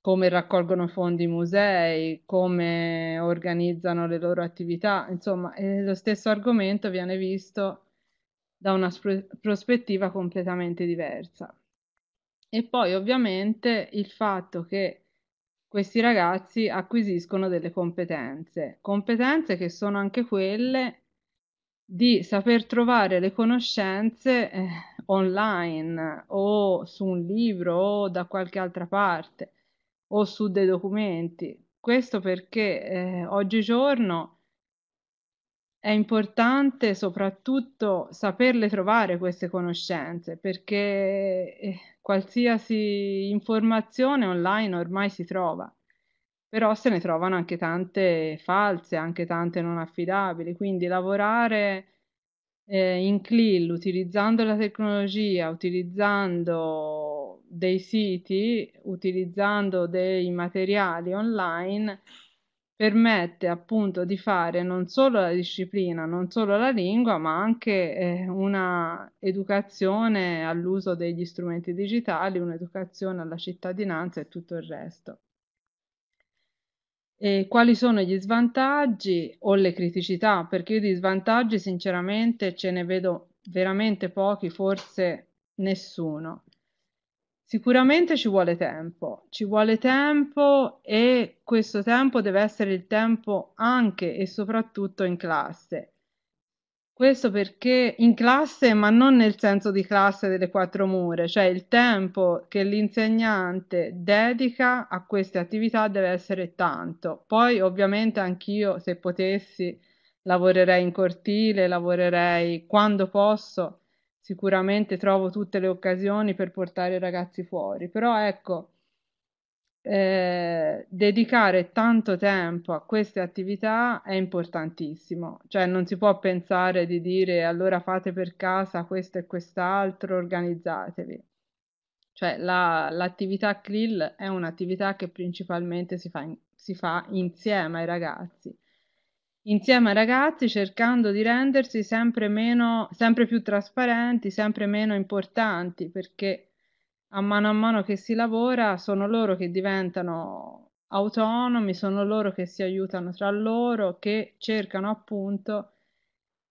come raccolgono fondi i musei, come organizzano le loro attività, insomma, eh, lo stesso argomento viene visto da una sp- prospettiva completamente diversa. E poi ovviamente il fatto che questi ragazzi acquisiscono delle competenze, competenze che sono anche quelle di saper trovare le conoscenze eh, online o su un libro o da qualche altra parte o su dei documenti. Questo perché eh, oggigiorno è importante soprattutto saperle trovare queste conoscenze perché eh, qualsiasi informazione online ormai si trova, però se ne trovano anche tante false, anche tante non affidabili, quindi lavorare eh, in CLIL utilizzando la tecnologia, utilizzando dei siti, utilizzando dei materiali online permette appunto di fare non solo la disciplina, non solo la lingua, ma anche eh, una educazione all'uso degli strumenti digitali, un'educazione alla cittadinanza e tutto il resto. E quali sono gli svantaggi o le criticità? Perché io di svantaggi sinceramente ce ne vedo veramente pochi, forse nessuno. Sicuramente ci vuole tempo, ci vuole tempo e questo tempo deve essere il tempo anche e soprattutto in classe. Questo perché in classe, ma non nel senso di classe delle quattro mura, cioè il tempo che l'insegnante dedica a queste attività deve essere tanto. Poi ovviamente anch'io, se potessi, lavorerei in cortile, lavorerei quando posso sicuramente trovo tutte le occasioni per portare i ragazzi fuori, però ecco, eh, dedicare tanto tempo a queste attività è importantissimo, cioè non si può pensare di dire allora fate per casa questo e quest'altro, organizzatevi. Cioè la, l'attività CLIL è un'attività che principalmente si fa, in, si fa insieme ai ragazzi insieme ai ragazzi cercando di rendersi sempre meno, sempre più trasparenti, sempre meno importanti, perché a mano a mano che si lavora sono loro che diventano autonomi, sono loro che si aiutano tra loro, che cercano appunto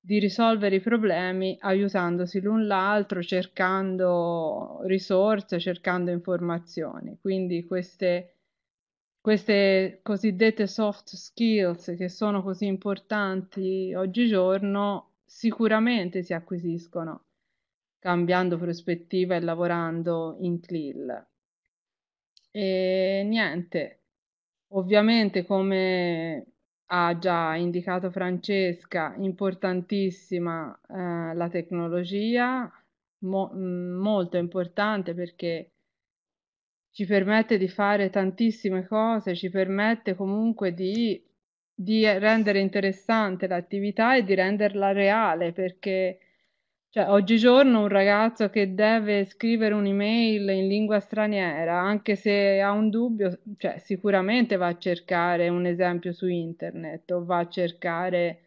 di risolvere i problemi aiutandosi l'un l'altro, cercando risorse, cercando informazioni. Quindi queste queste cosiddette soft skills che sono così importanti oggigiorno sicuramente si acquisiscono cambiando prospettiva e lavorando in CLIL. E niente, ovviamente come ha già indicato Francesca, importantissima eh, la tecnologia, mo- mm, molto importante perché ci permette di fare tantissime cose, ci permette comunque di, di rendere interessante l'attività e di renderla reale, perché cioè, oggigiorno un ragazzo che deve scrivere un'email in lingua straniera, anche se ha un dubbio, cioè, sicuramente va a cercare un esempio su internet o va a cercare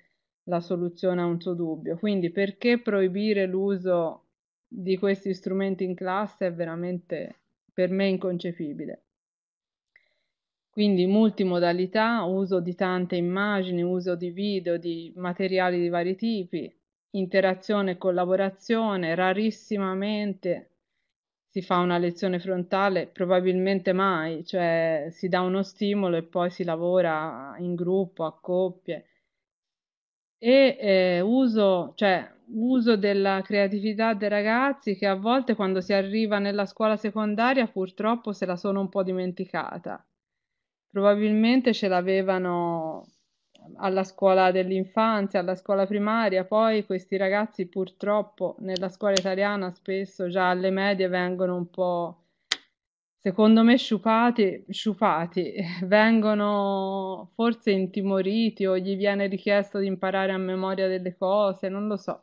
la soluzione a un suo dubbio. Quindi perché proibire l'uso di questi strumenti in classe è veramente per me inconcepibile. Quindi multimodalità, uso di tante immagini, uso di video, di materiali di vari tipi, interazione e collaborazione, rarissimamente si fa una lezione frontale, probabilmente mai, cioè si dà uno stimolo e poi si lavora in gruppo, a coppie. E eh, uso, cioè uso della creatività dei ragazzi che a volte quando si arriva nella scuola secondaria purtroppo se la sono un po' dimenticata. Probabilmente ce l'avevano alla scuola dell'infanzia, alla scuola primaria, poi questi ragazzi purtroppo nella scuola italiana spesso già alle medie vengono un po', secondo me, sciupati, sciupati, vengono forse intimoriti o gli viene richiesto di imparare a memoria delle cose, non lo so.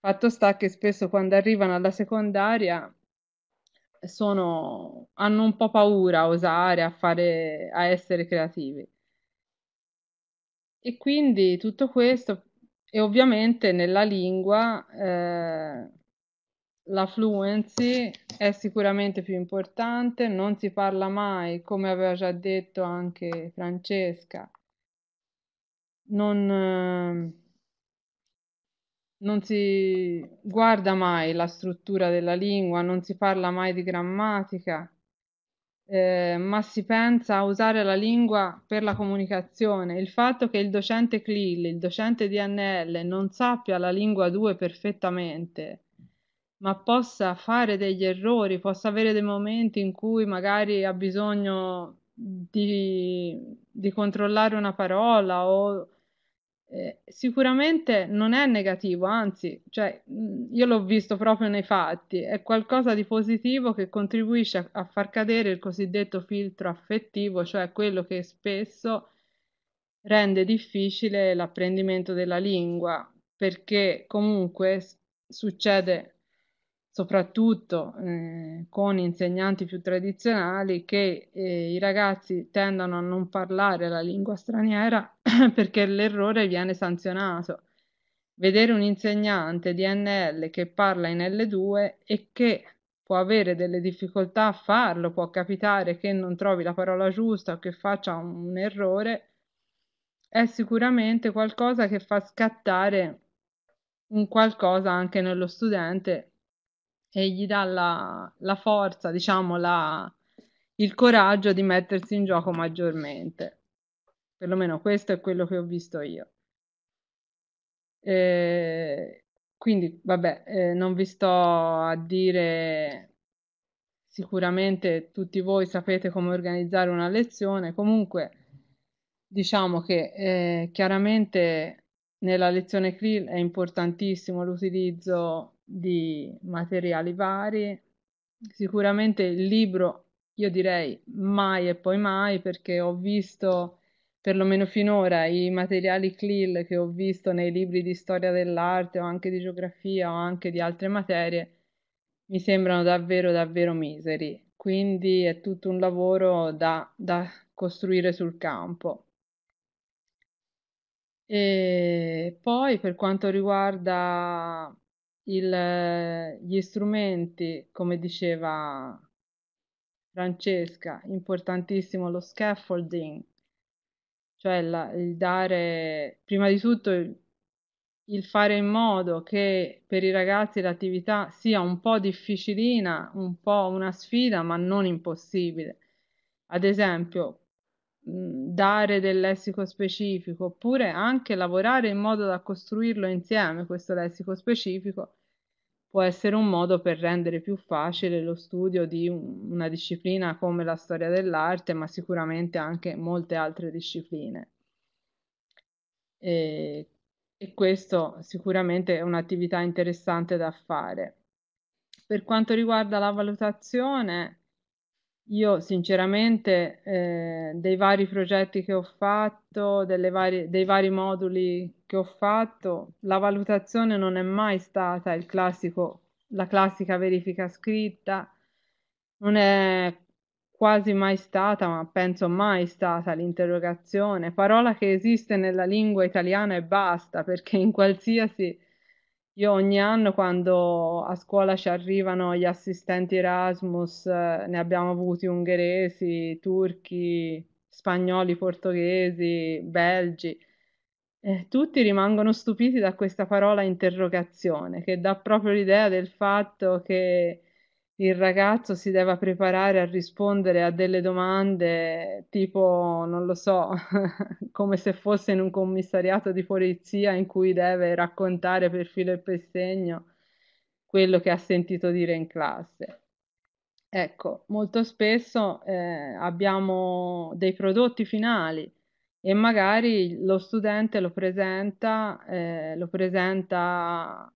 Fatto sta che spesso quando arrivano alla secondaria sono, hanno un po' paura a osare, a fare, a essere creativi. E quindi tutto questo, e ovviamente nella lingua eh, la fluency è sicuramente più importante, non si parla mai, come aveva già detto anche Francesca, non... Eh, non si guarda mai la struttura della lingua, non si parla mai di grammatica, eh, ma si pensa a usare la lingua per la comunicazione. Il fatto che il docente CLIL, il docente DNL, non sappia la lingua 2 perfettamente, ma possa fare degli errori, possa avere dei momenti in cui magari ha bisogno di, di controllare una parola o eh, sicuramente non è negativo, anzi, cioè, io l'ho visto proprio nei fatti, è qualcosa di positivo che contribuisce a, a far cadere il cosiddetto filtro affettivo, cioè quello che spesso rende difficile l'apprendimento della lingua, perché comunque succede soprattutto eh, con insegnanti più tradizionali, che eh, i ragazzi tendono a non parlare la lingua straniera perché l'errore viene sanzionato. Vedere un insegnante di NL che parla in L2 e che può avere delle difficoltà a farlo, può capitare che non trovi la parola giusta o che faccia un, un errore, è sicuramente qualcosa che fa scattare un qualcosa anche nello studente e gli dà la, la forza, diciamo, la, il coraggio di mettersi in gioco maggiormente. Perlomeno questo è quello che ho visto io. Eh, quindi, vabbè, eh, non vi sto a dire, sicuramente tutti voi sapete come organizzare una lezione, comunque diciamo che eh, chiaramente nella lezione CRIL è importantissimo l'utilizzo di materiali vari. Sicuramente il libro, io direi mai e poi mai, perché ho visto, perlomeno finora, i materiali CLIL che ho visto nei libri di storia dell'arte o anche di geografia o anche di altre materie, mi sembrano davvero, davvero miseri. Quindi è tutto un lavoro da, da costruire sul campo. E poi per quanto riguarda il, gli strumenti, come diceva Francesca, importantissimo lo scaffolding, cioè la, il dare, prima di tutto, il, fare in modo che per i ragazzi l'attività sia un po' difficilina, un po' una sfida, ma non impossibile. Ad esempio, dare del lessico specifico oppure anche lavorare in modo da costruirlo insieme questo lessico specifico può essere un modo per rendere più facile lo studio di una disciplina come la storia dell'arte, ma sicuramente anche molte altre discipline. E, e questo sicuramente è un'attività interessante da fare. Per quanto riguarda la valutazione, io sinceramente eh, dei vari progetti che ho fatto, varie, dei vari moduli che ho fatto, la valutazione non è mai stata il classico, la classica verifica scritta, non è quasi mai stata, ma penso mai stata l'interrogazione, parola che esiste nella lingua italiana e basta, perché in qualsiasi... Io ogni anno quando a scuola ci arrivano gli assistenti Erasmus, eh, ne abbiamo avuti ungheresi, turchi, spagnoli, portoghesi, belgi, eh, tutti rimangono stupiti da questa parola interrogazione, che dà proprio l'idea del fatto che il ragazzo si deve preparare a rispondere a delle domande tipo, non lo so, come se fosse in un commissariato di polizia in cui deve raccontare per filo e per segno quello che ha sentito dire in classe. Ecco, molto spesso eh, abbiamo dei prodotti finali e magari lo studente lo presenta, eh, lo presenta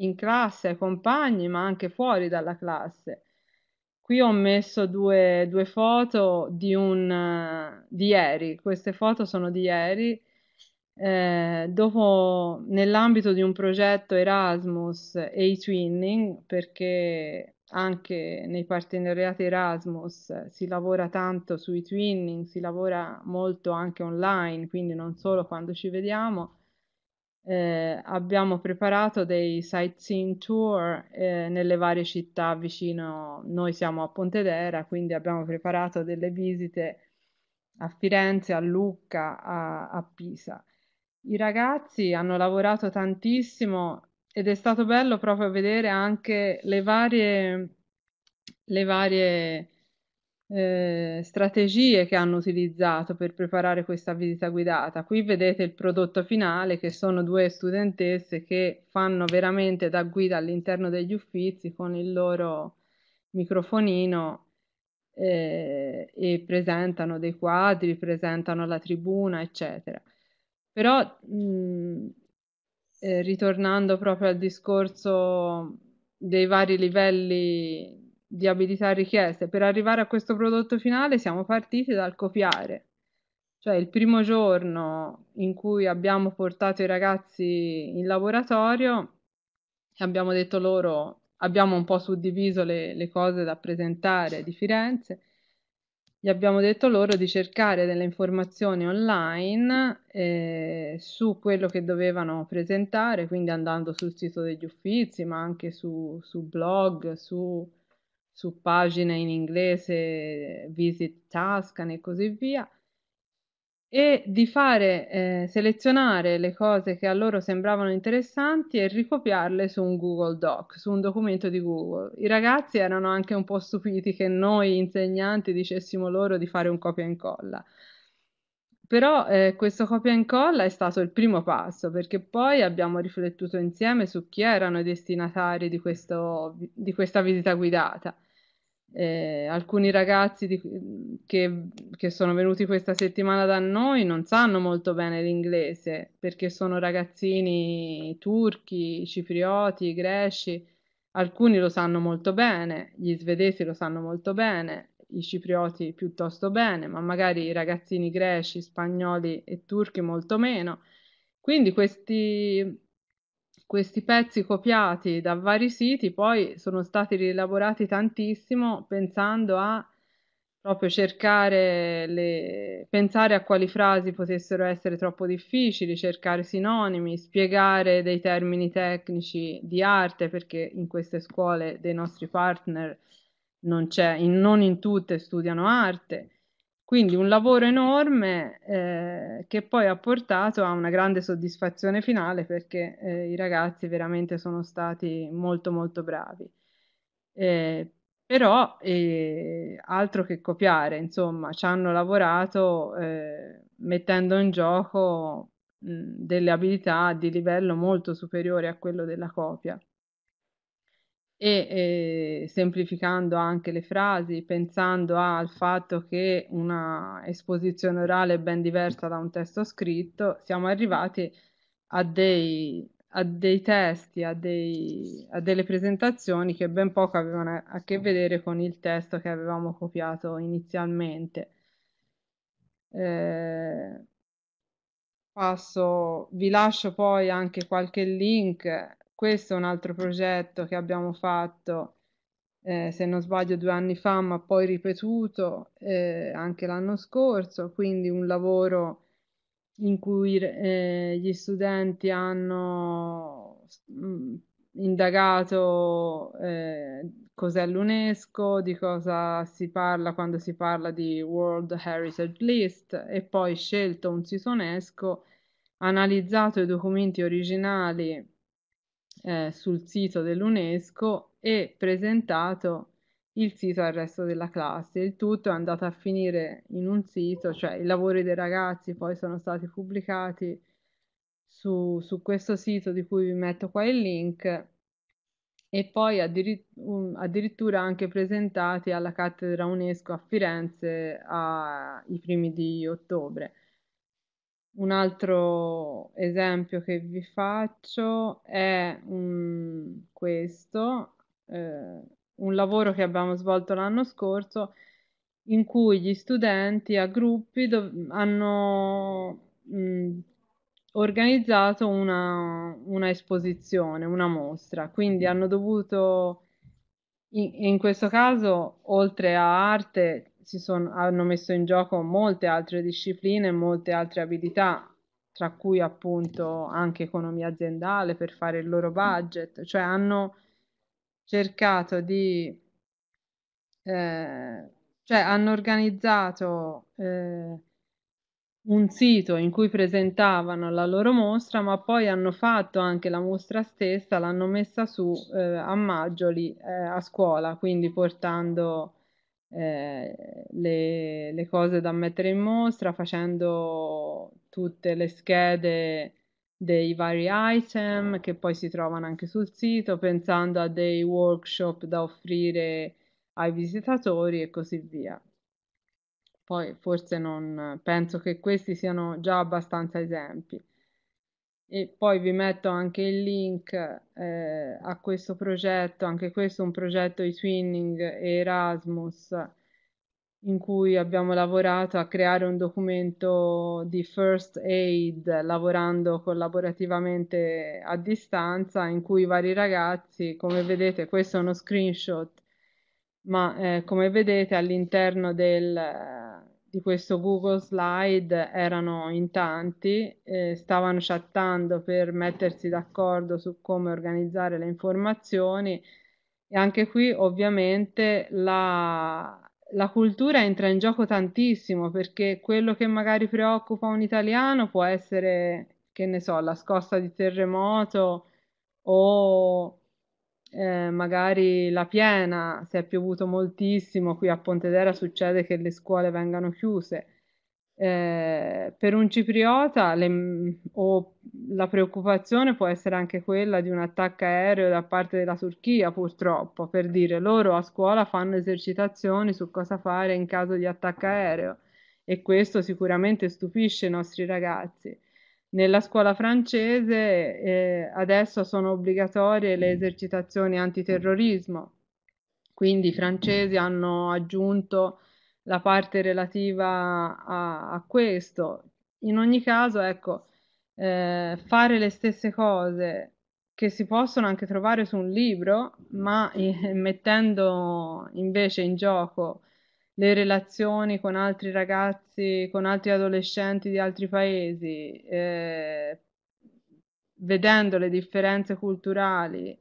in classe ai compagni, ma anche fuori dalla classe. Qui ho messo due, due foto di, un, di ieri, queste foto sono di ieri, eh, dopo nell'ambito di un progetto Erasmus e i twinning, perché anche nei partenariati Erasmus si lavora tanto sui twinning, si lavora molto anche online, quindi non solo quando ci vediamo. Eh, abbiamo preparato dei sightseeing tour eh, nelle varie città vicino. Noi siamo a Pontedera, quindi abbiamo preparato delle visite a Firenze, a Lucca, a, a Pisa. I ragazzi hanno lavorato tantissimo ed è stato bello proprio vedere anche le varie, le varie eh, strategie che hanno utilizzato per preparare questa visita guidata. Qui vedete il prodotto finale che sono due studentesse che fanno veramente da guida all'interno degli uffizi con il loro microfonino eh, e presentano dei quadri, presentano la tribuna, eccetera. Però mh, eh, ritornando proprio al discorso dei vari livelli di abilità richieste, per arrivare a questo prodotto finale siamo partiti dal copiare. Cioè il primo giorno in cui abbiamo portato i ragazzi in laboratorio, abbiamo detto loro, abbiamo un po' suddiviso le, le cose da presentare di Firenze, gli abbiamo detto loro di cercare delle informazioni online eh, su quello che dovevano presentare, quindi andando sul sito degli uffizi, ma anche su, su blog, su, su pagine in inglese, visit Tuscan e così via e di fare eh, selezionare le cose che a loro sembravano interessanti e ricopiarle su un Google Doc, su un documento di Google. I ragazzi erano anche un po' stupiti che noi insegnanti dicessimo loro di fare un copia e incolla. Però eh, questo copia e incolla è stato il primo passo, perché poi abbiamo riflettuto insieme su chi erano i destinatari di, questo, di questa visita guidata eh, alcuni ragazzi di, che, che, sono venuti questa settimana da noi non sanno molto bene l'inglese perché sono ragazzini turchi, ciprioti, greci, alcuni lo sanno molto bene, gli svedesi lo sanno molto bene, i ciprioti piuttosto bene, ma magari i ragazzini greci, spagnoli e turchi molto meno. Quindi questi questi pezzi copiati da vari siti poi sono stati rielaborati tantissimo pensando a proprio cercare le, pensare a quali frasi potessero essere troppo difficili, cercare sinonimi, spiegare dei termini tecnici di arte, perché in queste scuole dei nostri partner non c'è, in, non in tutte studiano arte. Quindi un lavoro enorme eh, che poi ha portato a una grande soddisfazione finale perché eh, i ragazzi veramente sono stati molto molto bravi. Eh, però eh, altro che copiare, insomma, ci hanno lavorato eh, mettendo in gioco mh, delle abilità di livello molto superiore a quello della copia e eh, semplificando anche le frasi, pensando al fatto che una esposizione orale è ben diversa da un testo scritto, siamo arrivati a dei, a dei testi, a, dei, a, delle presentazioni che ben poco avevano a che vedere con il testo che avevamo copiato inizialmente. Eh, passo, vi lascio poi anche qualche link questo è un altro progetto che abbiamo fatto, eh, se non sbaglio, due anni fa, ma poi ripetuto eh, anche l'anno scorso, quindi un lavoro in cui eh, gli studenti hanno mm, indagato eh, cos'è l'UNESCO, di cosa si parla quando si parla di World Heritage List e poi scelto un sito UNESCO, analizzato i documenti originali eh, sul sito dell'UNESCO e presentato il sito al resto della classe. Il tutto è andato a finire in un sito, cioè i lavori dei ragazzi poi sono stati pubblicati su, su questo sito di cui vi metto qua il link e poi addir- um, addirittura anche presentati alla cattedra UNESCO a Firenze ai primi di ottobre. Un altro esempio che vi faccio è, mhmm, questo, ehm, un lavoro che abbiamo svolto l'anno scorso in cui gli studenti a gruppi dov hanno, mhmm, organizzato una una esposizione, una mostra. Quindi mm. hanno dovuto i in questo caso oltre a arte sono, hanno messo in gioco molte altre discipline, molte altre abilità, tra cui appunto anche economia aziendale per fare il loro budget, cioè hanno cercato di, eh, cioè hanno organizzato eh, un sito in cui presentavano la loro mostra, ma poi hanno fatto anche la mostra stessa, l'hanno messa su eh, a Maggioli eh, a scuola, quindi portando eh, le, le, cose da mettere in mostra facendo tutte le schede dei vari item che poi si trovano anche sul sito, pensando a dei workshop da offrire ai visitatori e così via. Poi forse non penso che questi siano già abbastanza esempi e poi vi metto anche il link eh, a questo progetto, anche questo è un progetto di Twinning e Erasmus in cui abbiamo lavorato a creare un documento di first aid lavorando collaborativamente a distanza in cui i vari ragazzi, come vedete questo è uno screenshot, ma eh, come vedete all'interno del di questo Google Slide erano in tanti, eh, stavano chattando per mettersi d'accordo su come organizzare le informazioni e anche qui ovviamente la, la cultura entra in gioco tantissimo perché quello che magari preoccupa un italiano può essere, che ne so, la scossa di terremoto o eh, magari la piena, se è piovuto moltissimo, qui a Pontedera succede che le scuole vengano chiuse. Eh, per un cipriota le, mm, o la preoccupazione può essere anche quella di un attacco aereo da parte della Turchia, purtroppo, per dire loro a scuola fanno esercitazioni su cosa fare in caso di attacco aereo e questo sicuramente stupisce i nostri ragazzi. Nella scuola francese eh, adesso sono obbligatorie le esercitazioni antiterrorismo, quindi i francesi hanno aggiunto la parte relativa a, a questo. In ogni caso, ecco, eh, fare le stesse cose che si possono anche trovare su un libro, ma eh, mettendo invece in gioco le relazioni con altri ragazzi, con altri adolescenti di altri paesi, eh, vedendo le differenze culturali,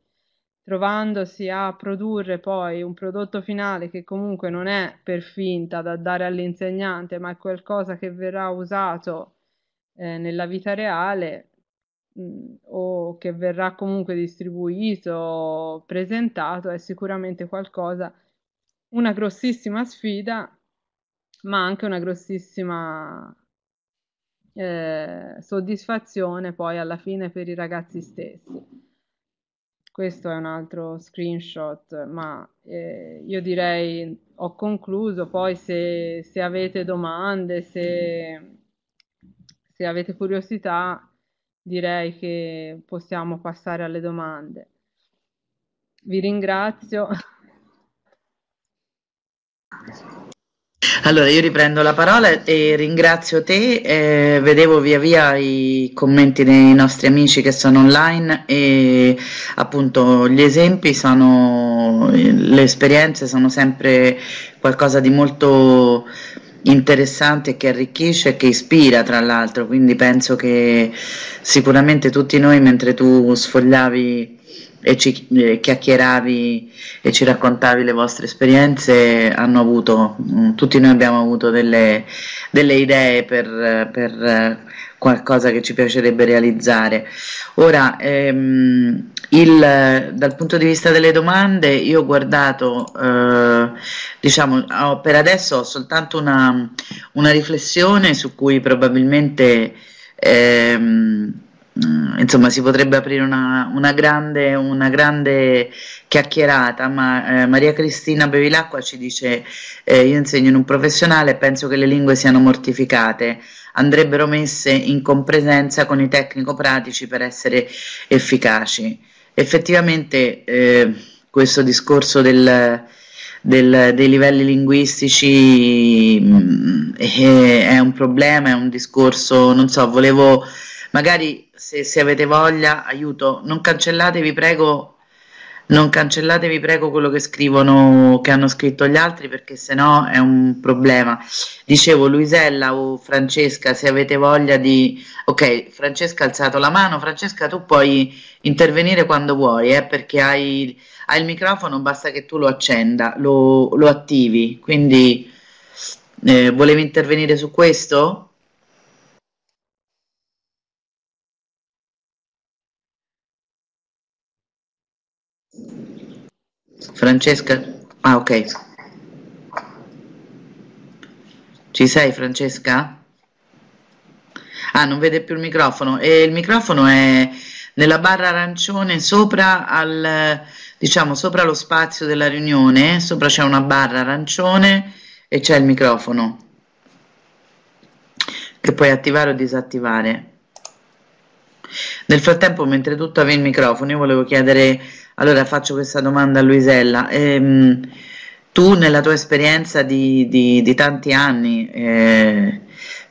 trovandosi a produrre poi un prodotto finale che comunque non è per finta da dare all'insegnante, ma è qualcosa che verrà usato eh, nella vita reale mm, o che verrà comunque distribuito, presentato, è sicuramente qualcosa che una grossissima sfida, ma anche una grossissima eh, soddisfazione poi alla fine per i ragazzi stessi. Questo è un altro screenshot, ma eh, io direi ho concluso, poi se, se avete domande, se, se avete curiosità, direi che possiamo passare alle domande. Vi ringrazio. Allora io riprendo la parola e ringrazio te, eh, vedevo via via i commenti dei nostri amici che sono online e appunto gli esempi sono, le esperienze sono sempre qualcosa di molto interessante che arricchisce e che ispira tra l'altro, quindi penso che sicuramente tutti noi mentre tu sfogliavi e ci eh, chiacchieravi e ci raccontavi le vostre esperienze, hanno avuto, mh, mm, tutti noi abbiamo avuto delle, delle idee per, per eh, qualcosa che ci piacerebbe realizzare. Ora, ehm, il, dal punto di vista delle domande, io ho guardato, eh, diciamo, ho, per adesso ho soltanto una, una, riflessione su cui probabilmente... Ehm, Mm, insomma si potrebbe aprire una, una, grande, una grande, chiacchierata, ma eh, Maria Cristina Bevilacqua ci dice eh, io insegno in un professionale e penso che le lingue siano mortificate, andrebbero messe in compresenza con i tecnico-pratici per essere efficaci. Effettivamente eh, questo discorso del, del, dei livelli linguistici mh, mm, eh, è, è un problema, è un discorso, non so, volevo Magari se, se avete voglia, aiuto, non cancellate, vi prego, non cancellate, prego, quello che scrivono, che hanno scritto gli altri, perché sennò è un problema. Dicevo, Luisella o Francesca, se avete voglia di... Ok, Francesca ha alzato la mano, Francesca tu puoi intervenire quando vuoi, eh, perché hai, hai il microfono, basta che tu lo accenda, lo, lo attivi, quindi... Eh, volevi intervenire su questo? Francesca? Ah, ok. Ci sei Francesca? Ah, non vede più il microfono. E il microfono è nella barra arancione sopra al diciamo sopra lo spazio della riunione, sopra c'è una barra arancione e c'è il microfono che puoi attivare o disattivare. Nel frattempo, mentre tu avevi il microfono, io volevo chiedere allora faccio questa domanda a Luisella. Ehm, tu nella tua esperienza di, di, di tanti anni eh,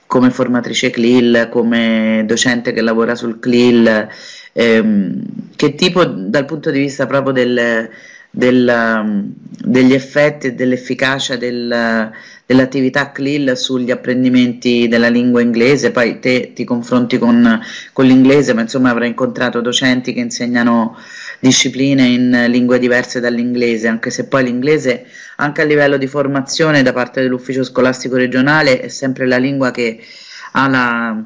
come formatrice CLIL, come docente che lavora sul CLIL, ehm, che tipo dal punto di vista proprio del, del, um, degli effetti e dell'efficacia del, dell'attività CLIL sugli apprendimenti della lingua inglese, poi te ti confronti con, con l'inglese, ma insomma avrai incontrato docenti che insegnano discipline in lingue diverse dall'inglese, anche se poi l'inglese, anche a livello di formazione da parte dell'ufficio scolastico regionale, è sempre la lingua che ha la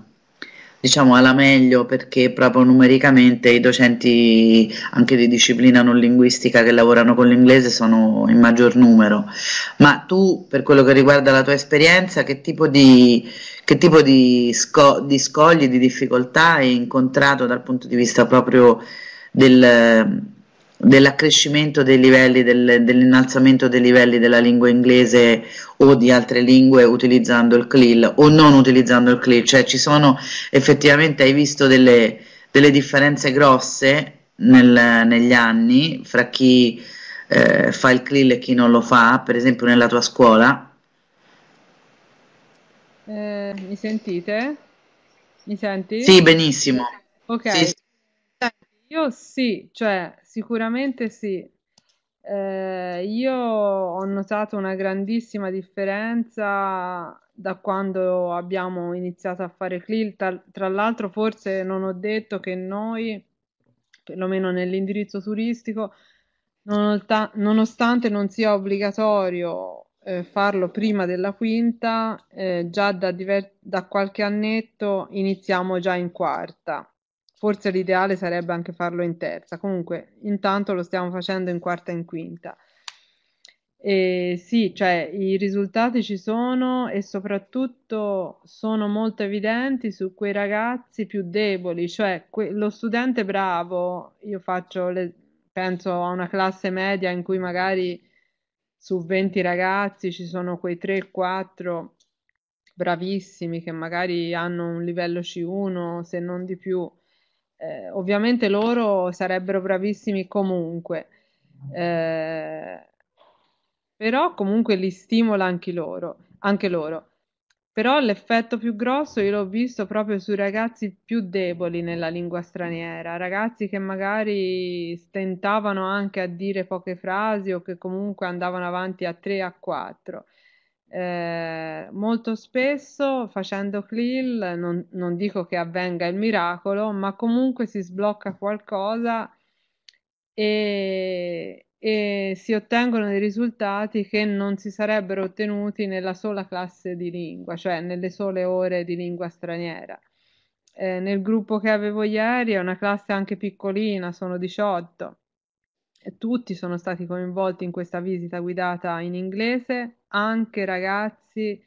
diciamo alla meglio perché proprio numericamente i docenti anche di disciplina non linguistica che lavorano con l'inglese sono in maggior numero. Ma tu, per quello che riguarda la tua esperienza, che tipo di, che tipo di, sco- di scogli, di difficoltà hai incontrato dal punto di vista proprio del, dell'accrescimento dei livelli, del, dell'innalzamento dei livelli della lingua inglese o di altre lingue utilizzando il CLIL o non utilizzando il CLIL, cioè ci sono effettivamente, hai visto delle, delle differenze grosse nel, negli anni fra chi eh, fa il CLIL e chi non lo fa, per esempio nella tua scuola? Eh, mi sentite? Mi senti? Sì, benissimo. Ok. Sì, sì. Io sì, cioè sicuramente sì. Ehm, io ho notato una grandissima differenza da quando abbiamo iniziato a fare CLIL. Tal- tra l'altro, forse non ho detto che noi, perlomeno nell'indirizzo turistico, nonostante non sia obbligatorio eh, farlo prima della quinta, eh, già da, da qualche annetto iniziamo già in quarta forse l'ideale sarebbe anche farlo in terza. Comunque, intanto lo stiamo facendo in quarta e in quinta. E sì, cioè i risultati ci sono e soprattutto sono molto evidenti su quei ragazzi più deboli, cioè que- lo studente bravo, io faccio le- penso a una classe media in cui magari su 20 ragazzi ci sono quei 3-4 bravissimi che magari hanno un livello C1 se non di più eh, ovviamente loro sarebbero bravissimi comunque, eh, però comunque li stimola anche loro, anche loro. Però l'effetto più grosso io l'ho visto proprio sui ragazzi più deboli nella lingua straniera, ragazzi che magari stentavano anche a dire poche frasi o che comunque andavano avanti a tre, a 4 eh, molto spesso facendo CLIL non, non, dico che avvenga il miracolo, ma comunque si sblocca qualcosa e, e si ottengono dei risultati che non si sarebbero ottenuti nella sola classe di lingua, cioè nelle sole ore di lingua straniera. Eh, nel gruppo che avevo ieri è una classe anche piccolina, sono 18 tutti sono stati coinvolti in questa visita guidata in inglese, anche ragazzi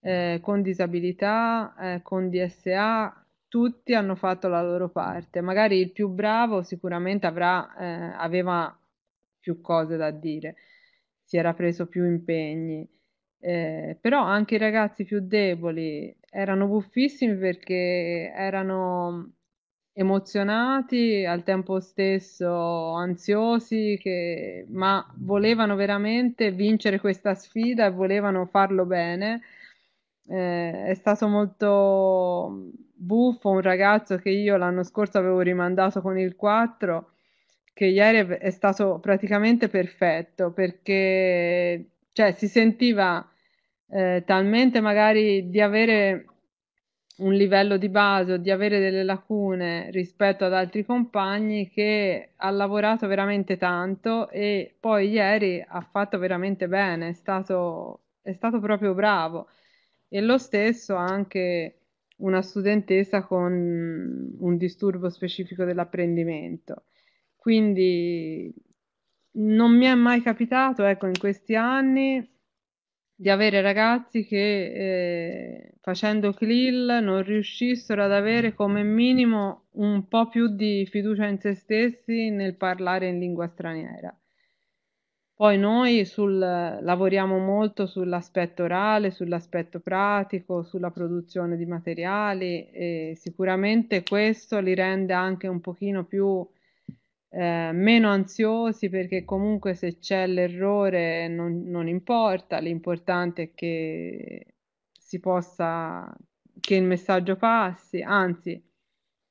eh, con disabilità, eh, con DSA, tutti hanno fatto la loro parte. Magari il più bravo sicuramente avrà, eh, aveva più cose da dire, si era preso più impegni. Eh, però anche i ragazzi più deboli erano buffissimi perché erano emozionati, al tempo stesso ansiosi, che, ma volevano veramente vincere questa sfida e volevano farlo bene. Eh, è stato molto buffo un ragazzo che io l'anno scorso avevo rimandato con il 4, che ieri è stato praticamente perfetto perché cioè, si sentiva eh, talmente magari di avere un livello di base o di avere delle lacune rispetto ad altri compagni che ha lavorato veramente tanto e poi ieri ha fatto veramente bene, è stato, è stato proprio bravo. E lo stesso anche una studentessa con un disturbo specifico dell'apprendimento. Quindi non mi è mai capitato, ecco, in questi anni di avere ragazzi che eh, facendo CLIL non riuscissero ad avere come minimo un po' più di fiducia in se stessi nel parlare in lingua straniera. Poi noi sul, lavoriamo molto sull'aspetto orale, sull'aspetto pratico, sulla produzione di materiali e sicuramente questo li rende anche un pochino più eh, meno ansiosi perché comunque se c'è l'errore non, non importa, l'importante è che si possa, che il messaggio passi, anzi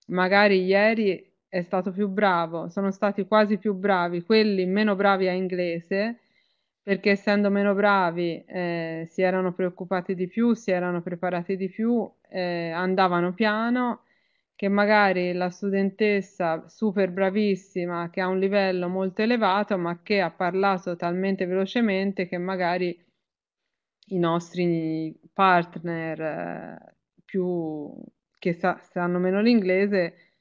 magari ieri è stato più bravo, sono stati quasi più bravi quelli meno bravi a inglese perché essendo meno bravi eh, si erano preoccupati di più, si erano preparati di più, eh, andavano piano che magari la studentessa super bravissima che ha un livello molto elevato ma che ha parlato talmente velocemente che magari i nostri partner eh, più che sa- sanno meno l'inglese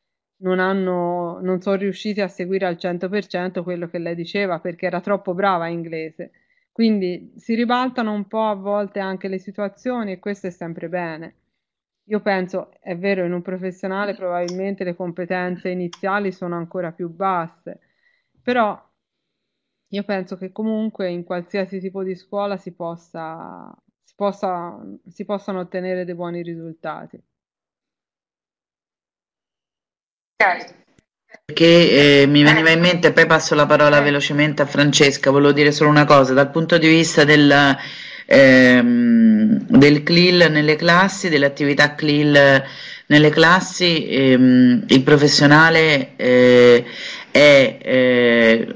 non, hanno, non sono riusciti a seguire al 100% quello che lei diceva perché era troppo brava in inglese. Quindi si ribaltano un po' a volte anche le situazioni e questo è sempre bene. Io penso, è vero, in un professionale mm. probabilmente le competenze iniziali sono ancora più basse, però io penso che comunque in qualsiasi tipo di scuola si, possa, si, possa, si possano ottenere dei buoni risultati. Perché eh, mi veniva in mente, poi passo la parola eh. velocemente a Francesca, volevo dire solo una cosa, dal punto di vista del ehm, del CLIL nelle classi, delle attività CLIL nelle classi, ehm, il professionale eh, è, eh,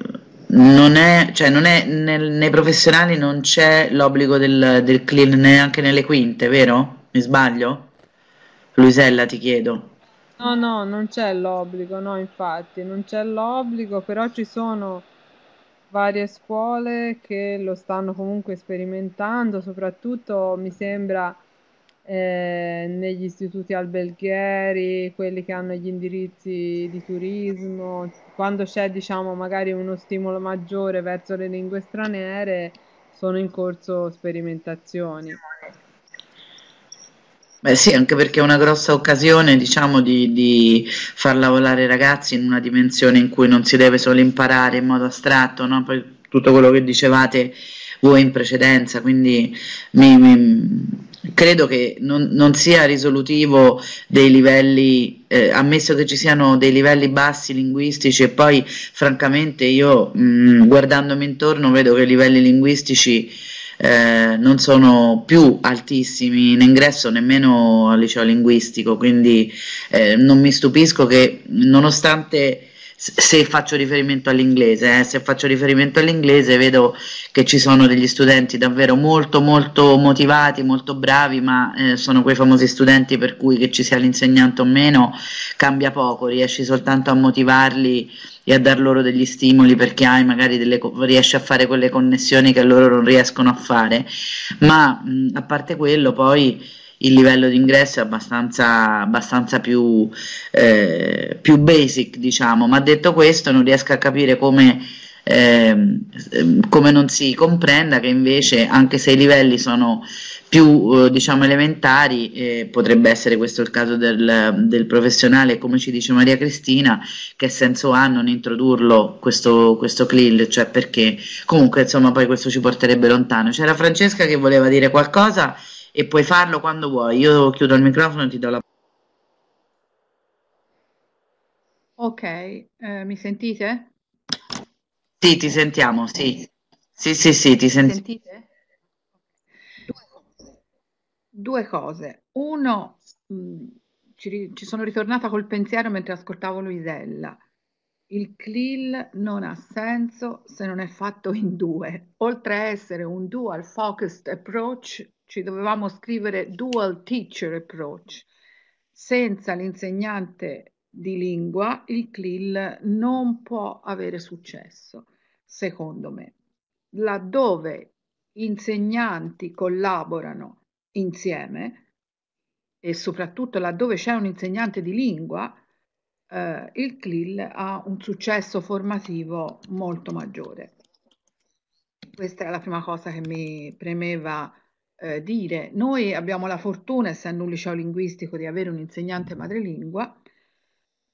non è, cioè non è nel, nei professionali non c'è l'obbligo del, del CLIL neanche nelle quinte, vero? Mi sbaglio? Luisella ti chiedo. No, no, non c'è l'obbligo, no, infatti, non c'è l'obbligo, però ci sono varie scuole che lo stanno comunque sperimentando, soprattutto mi sembra eh, negli istituti alberghieri, quelli che hanno gli indirizzi di turismo, quando c'è diciamo magari uno stimolo maggiore verso le lingue straniere sono in corso sperimentazioni. Beh sì, anche perché è una grossa occasione, diciamo, di, di, far lavorare i ragazzi in una dimensione in cui non si deve solo imparare in modo astratto, no? Per tutto quello che dicevate voi in precedenza, quindi mi, mi, credo che non, non, sia risolutivo dei livelli, eh, ammesso che ci siano dei livelli bassi linguistici e poi francamente io mh, mm, guardandomi intorno vedo che i livelli linguistici eh, non sono più altissimi in ingresso nemmeno al liceo linguistico, quindi eh, non mi stupisco che nonostante se faccio riferimento all'inglese, eh, se faccio riferimento all'inglese vedo che ci sono degli studenti davvero molto molto motivati, molto bravi, ma eh, sono quei famosi studenti per cui che ci sia l'insegnante o meno cambia poco, riesci soltanto a motivarli e a dar loro degli stimoli perché hai magari delle, riesci a fare quelle connessioni che loro non riescono a fare, ma mh, a parte quello poi il livello di ingresso è abbastanza, abbastanza più, eh, più basic diciamo, ma detto questo non riesco a capire come eh, come non si comprenda che invece anche se i livelli sono più eh, diciamo elementari eh, potrebbe essere questo il caso del, del, professionale come ci dice Maria Cristina che senso ha non introdurlo questo, questo CLIL cioè perché comunque insomma poi questo ci porterebbe lontano c'era Francesca che voleva dire qualcosa e puoi farlo quando vuoi io chiudo il microfono e ti do la ok eh, mi sentite? sì ti sentiamo sì sì sì, sì ti sent sentite? Due cose. Uno, mh, ci, ci sono ritornata col pensiero mentre ascoltavo Luisella. Il CLIL non ha senso se non è fatto in due. Oltre a essere un dual focused approach, ci dovevamo scrivere dual teacher approach. Senza l'insegnante di lingua, il CLIL non può avere successo, secondo me. Laddove insegnanti collaborano insieme e soprattutto laddove c'è un insegnante di lingua, eh, il CLIL ha un successo formativo molto maggiore. Questa è la prima cosa che mi premeva eh, dire. Noi abbiamo la fortuna, essendo un liceo linguistico, di avere un insegnante madrelingua.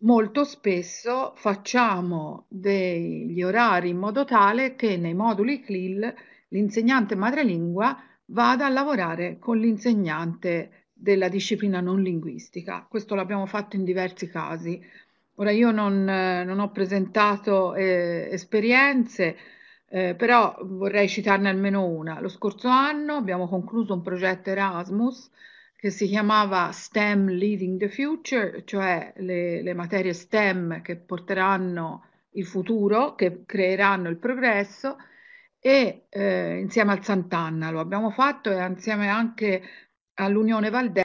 Molto spesso facciamo degli orari in modo tale che nei moduli CLIL l'insegnante madrelingua vada a lavorare con l'insegnante della disciplina non linguistica. Questo l'abbiamo fatto in diversi casi. Ora io non, eh, non ho presentato eh, esperienze, eh, però vorrei citarne almeno una. Lo scorso anno abbiamo concluso un progetto Erasmus che si chiamava STEM Leading the Future, cioè le, le materie STEM che porteranno il futuro, che creeranno il progresso e eh, insieme al Sant'Anna lo abbiamo fatto e insieme anche all'Unione Valdese.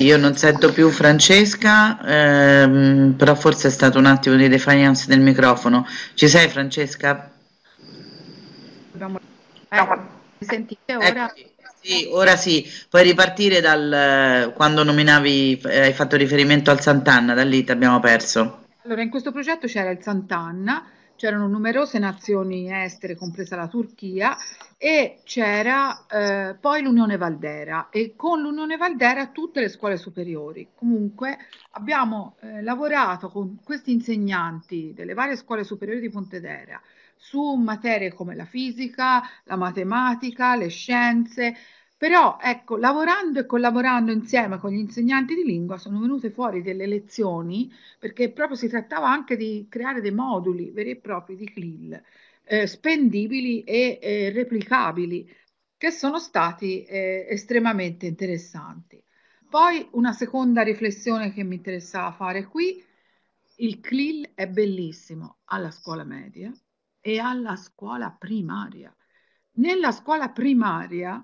Io non sento più Francesca, ehm, però forse è stato un attimo di defiance del microfono. Ci sei Francesca? Eh, mi sentite ora? Eccoci sì, ora sì, puoi ripartire dal eh, quando nominavi, eh, hai fatto riferimento al Sant'Anna, da lì ti abbiamo perso. Allora, in questo progetto c'era il Sant'Anna, c'erano numerose nazioni estere, compresa la Turchia, e c'era eh, poi l'Unione Valdera e con l'Unione Valdera tutte le scuole superiori. Comunque abbiamo eh, lavorato con questi insegnanti delle varie scuole superiori di Pontedera su materie come la fisica, la matematica, le scienze, però ecco, lavorando e collaborando insieme con gli insegnanti di lingua sono venute fuori delle lezioni, perché proprio si trattava anche di creare dei moduli veri e propri di CLIL, eh, spendibili e eh, replicabili, che sono stati eh, estremamente interessanti. Poi una seconda riflessione che mi interessava fare qui, il CLIL è bellissimo alla scuola media e alla scuola primaria. Nella scuola primaria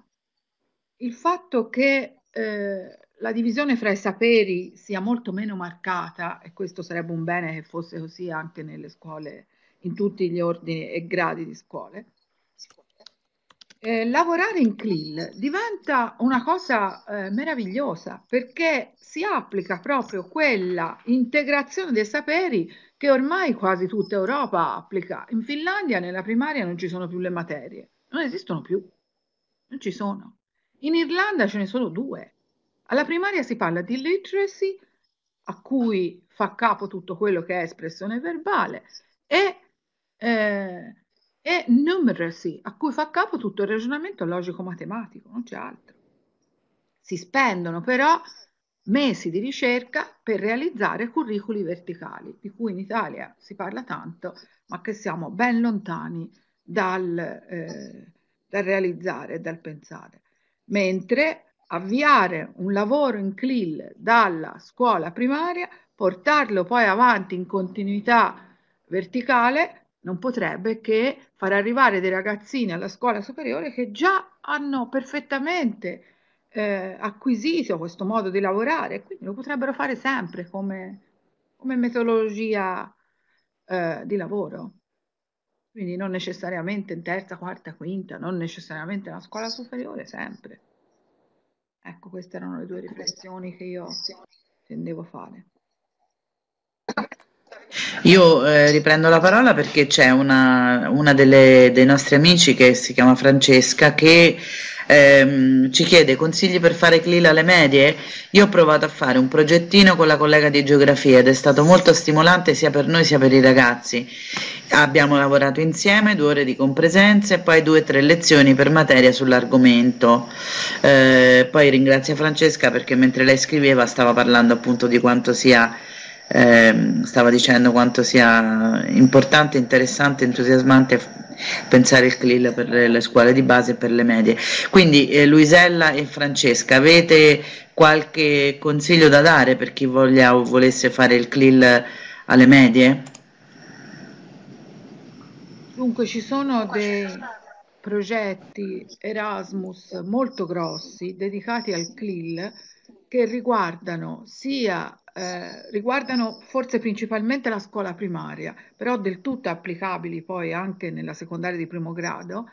il fatto che eh, la divisione fra i saperi sia molto meno marcata, e questo sarebbe un bene che fosse così anche nelle scuole, in tutti gli ordini e gradi di scuole, eh, lavorare in CLIL diventa una cosa eh, meravigliosa perché si applica proprio quella integrazione dei saperi che ormai quasi tutta Europa applica. In Finlandia nella primaria non ci sono più le materie, non esistono più, non ci sono. In Irlanda ce ne sono due. Alla primaria si parla di literacy, a cui fa capo tutto quello che è espressione verbale, e, eh, e numeracy, a cui fa capo tutto il ragionamento logico-matematico, non c'è altro. Si spendono però mesi di ricerca per realizzare curriculi verticali, di cui in Italia si parla tanto, ma che siamo ben lontani dal, eh, dal realizzare, dal pensare mentre avviare un lavoro in CLIL dalla scuola primaria, portarlo poi avanti in continuità verticale, non potrebbe che far arrivare dei ragazzini alla scuola superiore che già hanno perfettamente eh, acquisito questo modo di lavorare, quindi lo potrebbero fare sempre come, come metodologia eh, di lavoro. Quindi non necessariamente in terza, quarta, quinta, non necessariamente la scuola superiore, sempre. Ecco, queste erano le due ecco, riflessioni che io intendevo fare. Io eh, riprendo la parola perché c'è una, una delle, dei nostri amici che si chiama Francesca che ehm, ci chiede consigli per fare CLIL alle medie. Io ho provato a fare un progettino con la collega di geografia ed è stato molto stimolante sia per noi sia per i ragazzi. Abbiamo lavorato insieme, due ore di compresenza e poi due o tre lezioni per materia sull'argomento. Eh, poi ringrazio Francesca perché mentre lei scriveva stava parlando appunto di quanto sia eh, stava dicendo quanto sia importante, interessante, entusiasmante pensare il CLIL per le scuole di base e per le medie. Quindi eh, Luisella e Francesca, avete qualche consiglio da dare per chi voglia o volesse fare il CLIL alle medie? Dunque ci sono dei progetti Erasmus molto grossi dedicati al CLIL che riguardano sia eh, riguardano forse principalmente la scuola primaria, però del tutto applicabili poi anche nella secondaria di primo grado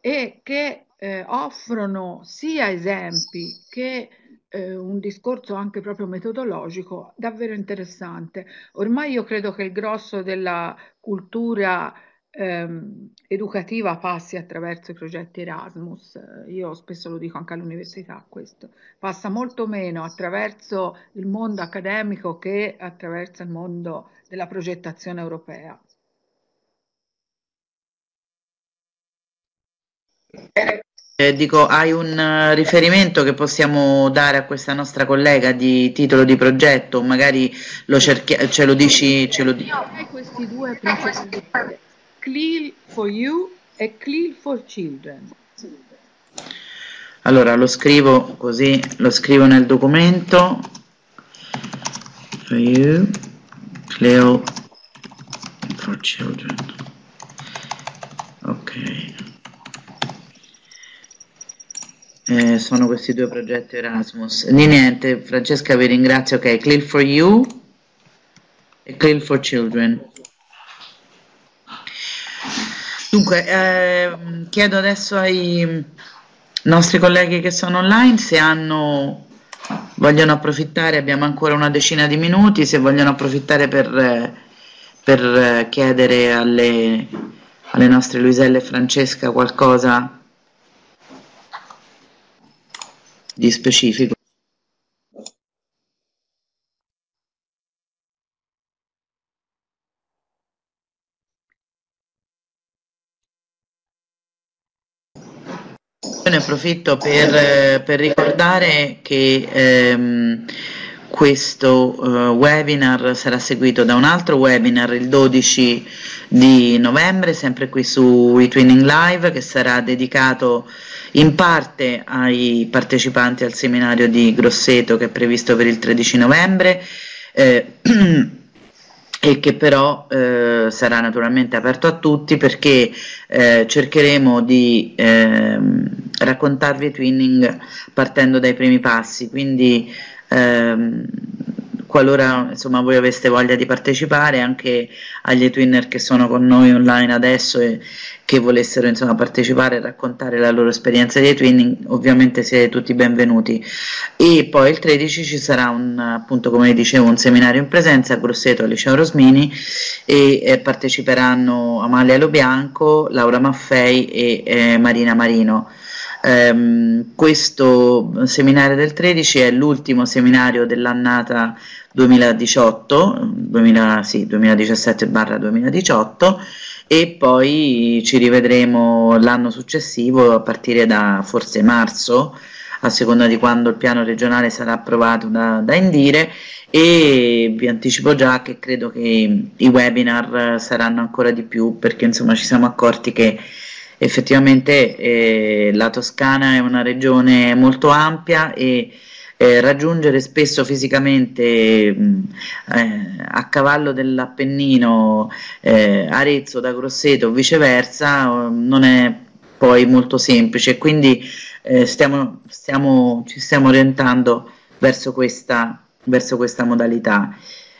e che eh, offrono sia esempi che eh, un discorso anche proprio metodologico davvero interessante. Ormai io credo che il grosso della cultura ehm, educativa passi attraverso i progetti Erasmus, io spesso lo dico anche all'università questo, passa molto meno attraverso il mondo accademico che attraverso il mondo della progettazione europea. Eh, dico, hai un eh, riferimento che possiamo dare a questa nostra collega di titolo di progetto? Magari lo cerchia- ce lo dici? Ce lo dici. Questi due principali Cleal for You e Cleal for Children. Allora lo scrivo così, lo scrivo nel documento. For you, Cleo for Children. Ok. Eh, sono questi due progetti Erasmus. Di niente, Francesca vi ringrazio. Ok, Cleal for You e Cleal for Children. Dunque, eh, chiedo adesso ai nostri colleghi che sono online se hanno, vogliono approfittare, abbiamo ancora una decina di minuti, se vogliono approfittare per, per eh, chiedere alle, alle nostre Luiselle e Francesca qualcosa di specifico. approfitto per, eh, per ricordare che ehm, questo eh, webinar sarà seguito da un altro webinar il 12 di novembre, sempre qui su eTwinning Live, che sarà dedicato in parte ai partecipanti al seminario di Grosseto che è previsto per il 13 novembre. Eh, e che però eh, sarà naturalmente aperto a tutti perché eh, cercheremo di ehm, raccontarvi il twinning partendo dai primi passi, quindi ehm, qualora insomma, voi aveste voglia di partecipare anche agli twinner che sono con noi online adesso e che volessero insomma, partecipare e raccontare la loro esperienza di twinning, ovviamente siete tutti benvenuti. E poi il 13 ci sarà un, appunto come dicevo un seminario in presenza a Grosseto al liceo Rosmini e eh, parteciperanno Amalia Lobianco, Laura Maffei e eh, Marina Marino. Ehm, questo seminario del 13 è l'ultimo seminario dell'annata 2018, sì, 2017-2018 e poi ci rivedremo l'anno successivo a partire da forse marzo a seconda di quando il piano regionale sarà approvato da, da Indire e vi anticipo già che credo che i webinar saranno ancora di più perché insomma ci siamo accorti che effettivamente eh, la Toscana è una regione molto ampia e eh, raggiungere spesso fisicamente eh, a cavallo dell'Appennino eh, Arezzo da Grosseto o viceversa non è poi molto semplice, quindi eh, stiamo, stiamo, ci stiamo orientando verso questa, verso questa modalità.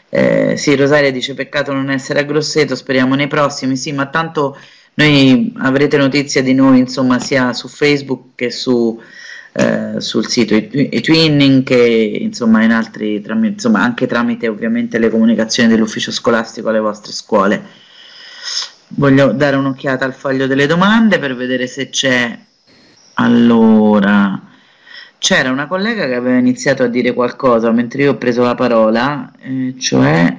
Eh, sì, Rosaria dice peccato non essere a Grosseto, speriamo nei prossimi, sì, ma tanto noi avrete notizia di noi insomma, sia su Facebook che su, eh, sul sito e Twinning che insomma, in altri, tramite, insomma, anche tramite ovviamente le comunicazioni dell'ufficio scolastico alle vostre scuole. Voglio dare un'occhiata al foglio delle domande per vedere se c'è... Allora, c'era una collega che aveva iniziato a dire qualcosa mentre io ho preso la parola, eh, cioè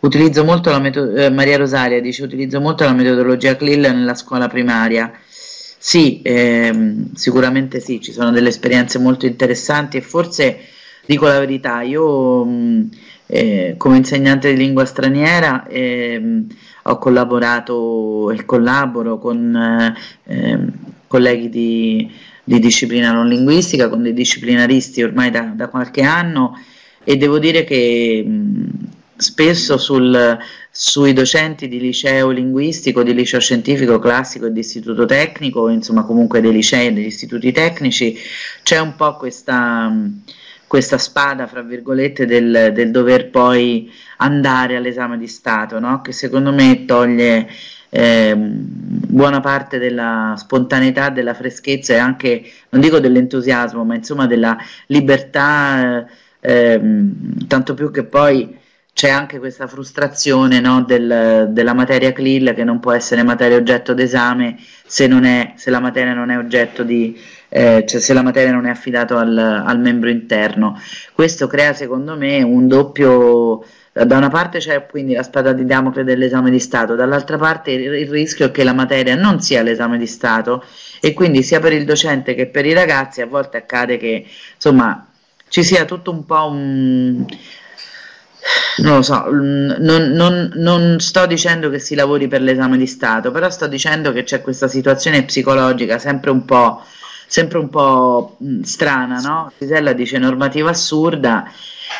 Utilizzo molto la meto- eh, Maria Rosaria dice utilizzo molto la metodologia CLIL nella scuola primaria. Sì, ehm, sicuramente sì, ci sono delle esperienze molto interessanti e forse dico la verità, io mh, mm, eh, come insegnante di lingua straniera ehm, ho collaborato e collaboro con eh, ehm, colleghi di, di, disciplina non linguistica, con dei disciplinaristi ormai da, da qualche anno e devo dire che mh, mm, spesso sul, sui docenti di liceo linguistico, di liceo scientifico classico e di istituto tecnico, insomma comunque dei licei e degli istituti tecnici, c'è un po' questa, questa spada, fra virgolette, del, del, dover poi andare all'esame di Stato, no? che secondo me toglie eh, buona parte della spontaneità, della freschezza e anche, non dico dell'entusiasmo, ma insomma della libertà, eh, tanto più che poi c'è anche questa frustrazione no, del, della materia CLIL che non può essere materia oggetto d'esame se, è, se la materia non è oggetto di, eh, cioè se la materia non è affidata al, al, membro interno. Questo crea secondo me un doppio, da una parte c'è quindi la spada di Damocle dell'esame di Stato, dall'altra parte il, il rischio è che la materia non sia l'esame di Stato e quindi sia per il docente che per i ragazzi a volte accade che insomma ci sia tutto un po' un, non lo so, mm, non, non, non, sto dicendo che si lavori per l'esame di Stato, però sto dicendo che c'è questa situazione psicologica sempre un po', sempre un po mm, strana, no? Gisella dice normativa assurda,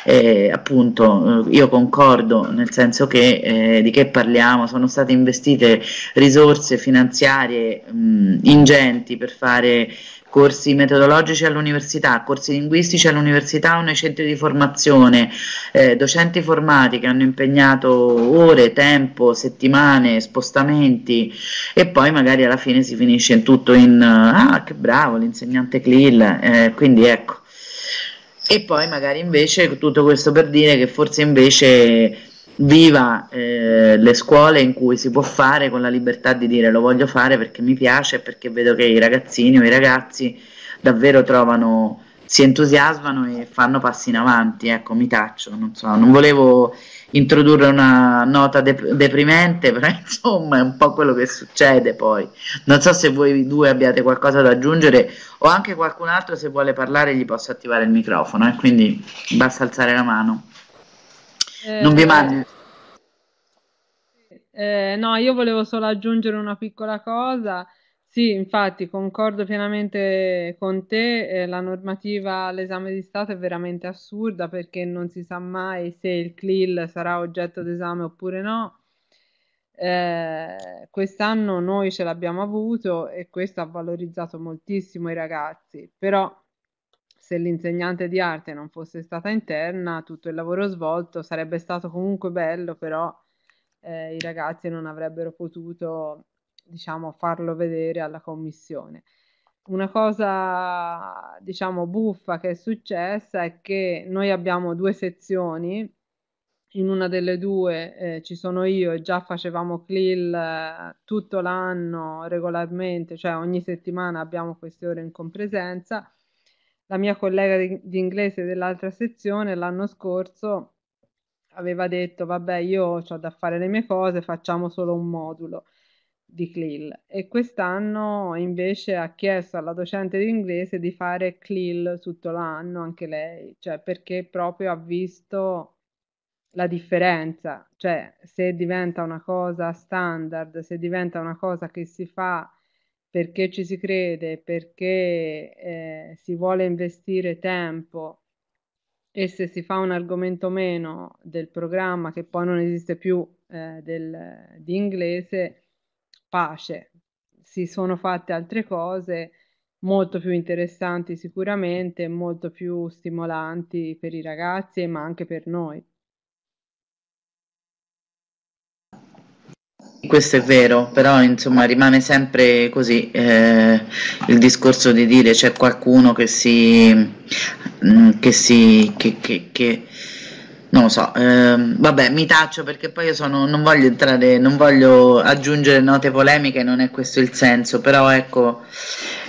eh, appunto io concordo nel senso che eh, di che parliamo, sono state investite risorse finanziarie mh, mm, ingenti per fare corsi metodologici all'università, corsi linguistici all'università o nei centri di formazione, eh, docenti formati che hanno impegnato ore, tempo, settimane, spostamenti e poi magari alla fine si finisce in tutto in ah che bravo l'insegnante Clil, eh, quindi ecco. E poi magari invece tutto questo per dire che forse invece viva eh, le scuole in cui si può fare con la libertà di dire lo voglio fare perché mi piace, perché vedo che i ragazzini o i ragazzi davvero trovano, si entusiasmano e fanno passi in avanti. Ecco, mi taccio, non, so, non volevo introdurre una nota de- deprimente, però insomma è un po' quello che succede poi. Non so se voi due abbiate qualcosa da aggiungere o anche qualcun altro se vuole parlare gli posso attivare il microfono, eh? quindi basta alzare la mano. Eh, non vi eh, mangio. Eh, no, io volevo solo aggiungere una piccola cosa. Sì, infatti, concordo pienamente con te. Eh, la normativa all'esame di Stato è veramente assurda perché non si sa mai se il CLIL sarà oggetto d'esame oppure no. Eh, quest'anno noi ce l'abbiamo avuto e questo ha valorizzato moltissimo i ragazzi, però se l'insegnante di arte non fosse stata interna, tutto il lavoro svolto sarebbe stato comunque bello, però eh, i ragazzi non avrebbero potuto, diciamo, farlo vedere alla commissione. Una cosa, diciamo, buffa che è successa è che noi abbiamo due sezioni, in una delle due eh, ci sono io e già facevamo CLIL eh, tutto l'anno regolarmente, cioè ogni settimana abbiamo queste ore in compresenza la mia collega di, di inglese dell'altra sezione l'anno scorso aveva detto vabbè io ho da fare le mie cose, facciamo solo un modulo di CLIL e quest'anno invece ha chiesto alla docente di inglese di fare CLIL tutto l'anno anche lei, cioè perché proprio ha visto la differenza, cioè se diventa una cosa standard, se diventa una cosa che si fa perché ci si crede, perché eh, si vuole investire tempo e se si fa un argomento meno del programma che poi non esiste più eh, del, di inglese, pace. Si sono fatte altre cose molto più interessanti sicuramente, molto più stimolanti per i ragazzi ma anche per noi. questo è vero, però insomma rimane sempre così eh, il discorso di dire c'è qualcuno che si... Mm, che si... che... che, che non lo so, ehm, vabbè, mi taccio perché poi io sono, non voglio entrare, non voglio aggiungere note polemiche, non è questo il senso, però ecco,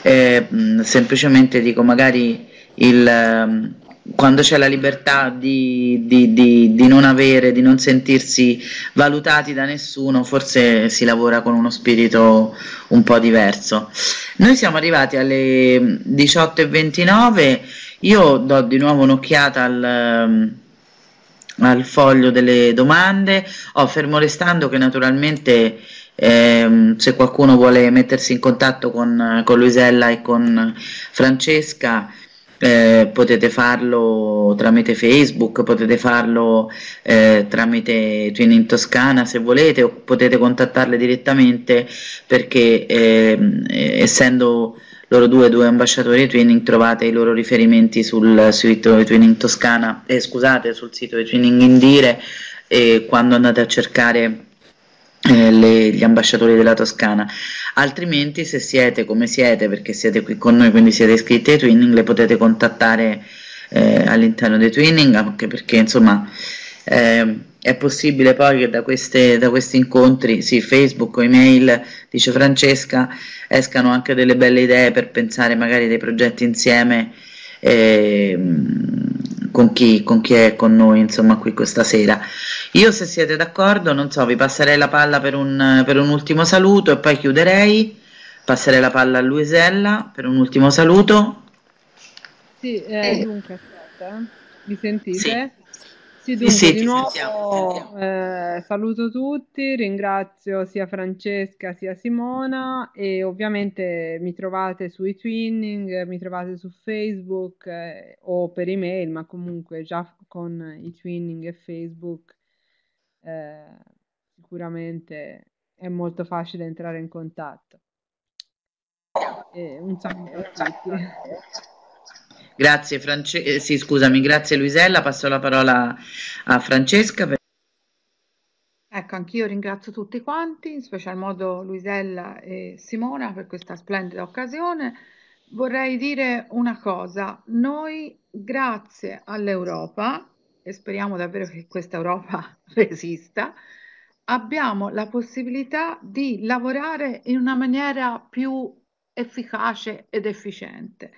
eh, mm, semplicemente dico magari il, ehm, quando c'è la libertà di, di, di, di, non avere, di non sentirsi valutati da nessuno, forse si lavora con uno spirito un po' diverso. Noi siamo arrivati alle 18.29, io do di nuovo un'occhiata al, ehm, al foglio delle domande, oh, fermo restando che naturalmente... Eh, se qualcuno vuole mettersi in contatto con, con Luisella e con Francesca, eh, potete farlo tramite Facebook, potete farlo eh, tramite Twin in Toscana se volete o potete contattarle direttamente perché ehm, eh, essendo loro due, due ambasciatori di Twinning, trovate i loro riferimenti sul sito di Twinning Toscana, eh, scusate, sul sito di Twinning Indire e quando andate a cercare eh, le, gli ambasciatori della Toscana altrimenti se siete come siete perché siete qui con noi quindi siete iscritti ai twinning le potete contattare eh, all'interno dei twinning anche perché insomma eh, è possibile poi che da, queste, da, questi incontri, sì, Facebook o email, dice Francesca, escano anche delle belle idee per pensare magari dei progetti insieme eh, con, chi, con chi è con noi, insomma, qui questa sera. Io se siete d'accordo, non so, vi passerei la palla per un, per un ultimo saluto e poi chiuderei, passerei la palla a Luisella per un ultimo saluto. Sì, eh, dunque, aspetta, eh. mi sentite? Sì. Sì, dunque, sì, sì, di nuovo Eh, saluto tutti, ringrazio sia Francesca sia Simona e ovviamente mi trovate sui twinning, mi trovate su Facebook eh, o per email, ma comunque già con i twinning e Facebook eh, sicuramente è molto facile entrare in contatto. E un saluto a tutti. Grazie, France- eh, sì, scusami, grazie Luisella, passo la parola a Francesca. Per... Ecco, anch'io ringrazio tutti quanti, in special modo Luisella e Simona per questa splendida occasione. Vorrei dire una cosa, noi grazie all'Europa e speriamo davvero che questa Europa resista, abbiamo la possibilità di lavorare in una maniera più efficace ed efficiente.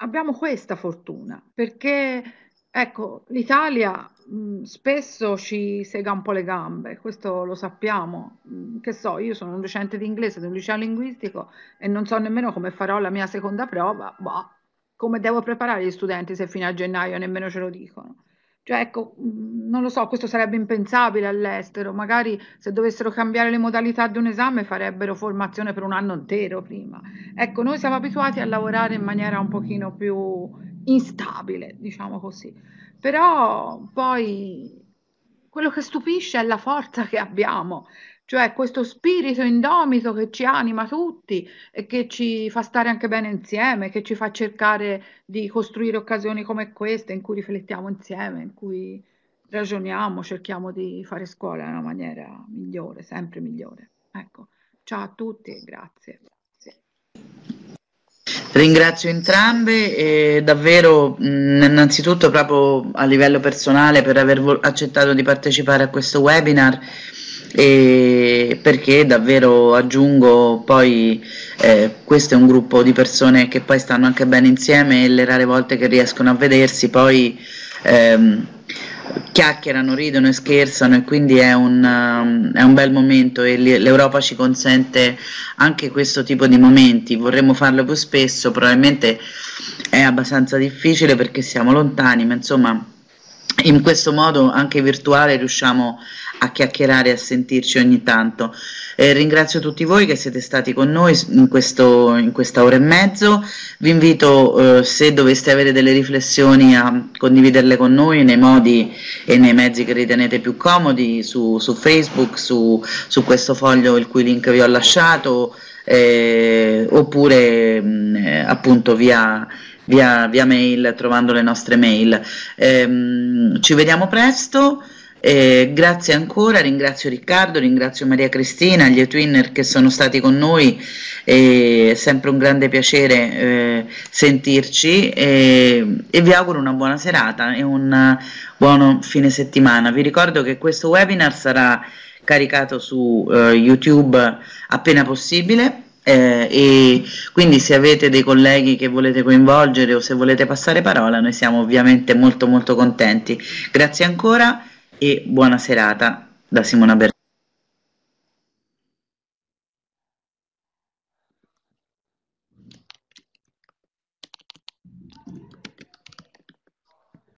Abbiamo questa fortuna perché ecco, l'Italia mh, spesso ci sega un po' le gambe, questo lo sappiamo. che so, io sono un docente di inglese di un liceo linguistico e non so nemmeno come farò la mia seconda prova, boh, come devo preparare gli studenti se fino a gennaio nemmeno ce lo dicono. Cioè, ecco, mm, non lo so, questo sarebbe impensabile all'estero, magari se dovessero cambiare le modalità di un esame farebbero formazione per un anno intero prima. Ecco, noi siamo abituati a lavorare in maniera un pochino più instabile, diciamo così. Però poi quello che stupisce è la forza che abbiamo, cioè questo spirito indomito che ci anima tutti e che ci fa stare anche bene insieme, che ci fa cercare di costruire occasioni come queste in cui riflettiamo insieme, in cui ragioniamo, cerchiamo di fare scuola in una maniera migliore, sempre migliore. Ecco, ciao a tutti e grazie. Ringrazio entrambe e davvero mh, innanzitutto proprio a livello personale per aver accettato di partecipare a questo webinar e perché davvero aggiungo poi eh, questo è un gruppo di persone che poi stanno anche bene insieme e le rare volte che riescono a vedersi poi ehm, chiacchierano, ridono e scherzano e quindi è un, è un bel momento e l'Europa ci consente anche questo tipo di momenti, vorremmo farlo più spesso, probabilmente è abbastanza difficile perché siamo lontani, ma insomma in questo modo anche virtuale riusciamo a chiacchierare e a sentirci ogni tanto. Eh, ringrazio tutti voi che siete stati con noi in, questo, in questa ora e mezzo, vi invito eh, se doveste avere delle riflessioni a condividerle con noi nei modi e nei mezzi che ritenete più comodi su, su Facebook, su, su questo foglio il cui link vi ho lasciato. Eh, oppure mh, mm, appunto via, via, via, mail trovando le nostre mail. Eh, ci vediamo presto. Eh, grazie ancora, ringrazio Riccardo, ringrazio Maria Cristina, gli Etwinner che sono stati con noi, è sempre un grande piacere eh, sentirci e vi auguro una buona serata e un buon fine settimana. Vi ricordo che questo webinar sarà caricato su eh, YouTube appena possibile. Eh, e quindi se avete dei colleghi che volete coinvolgere o se volete passare parola noi siamo ovviamente molto molto contenti grazie ancora e buona serata da Simona Bertini.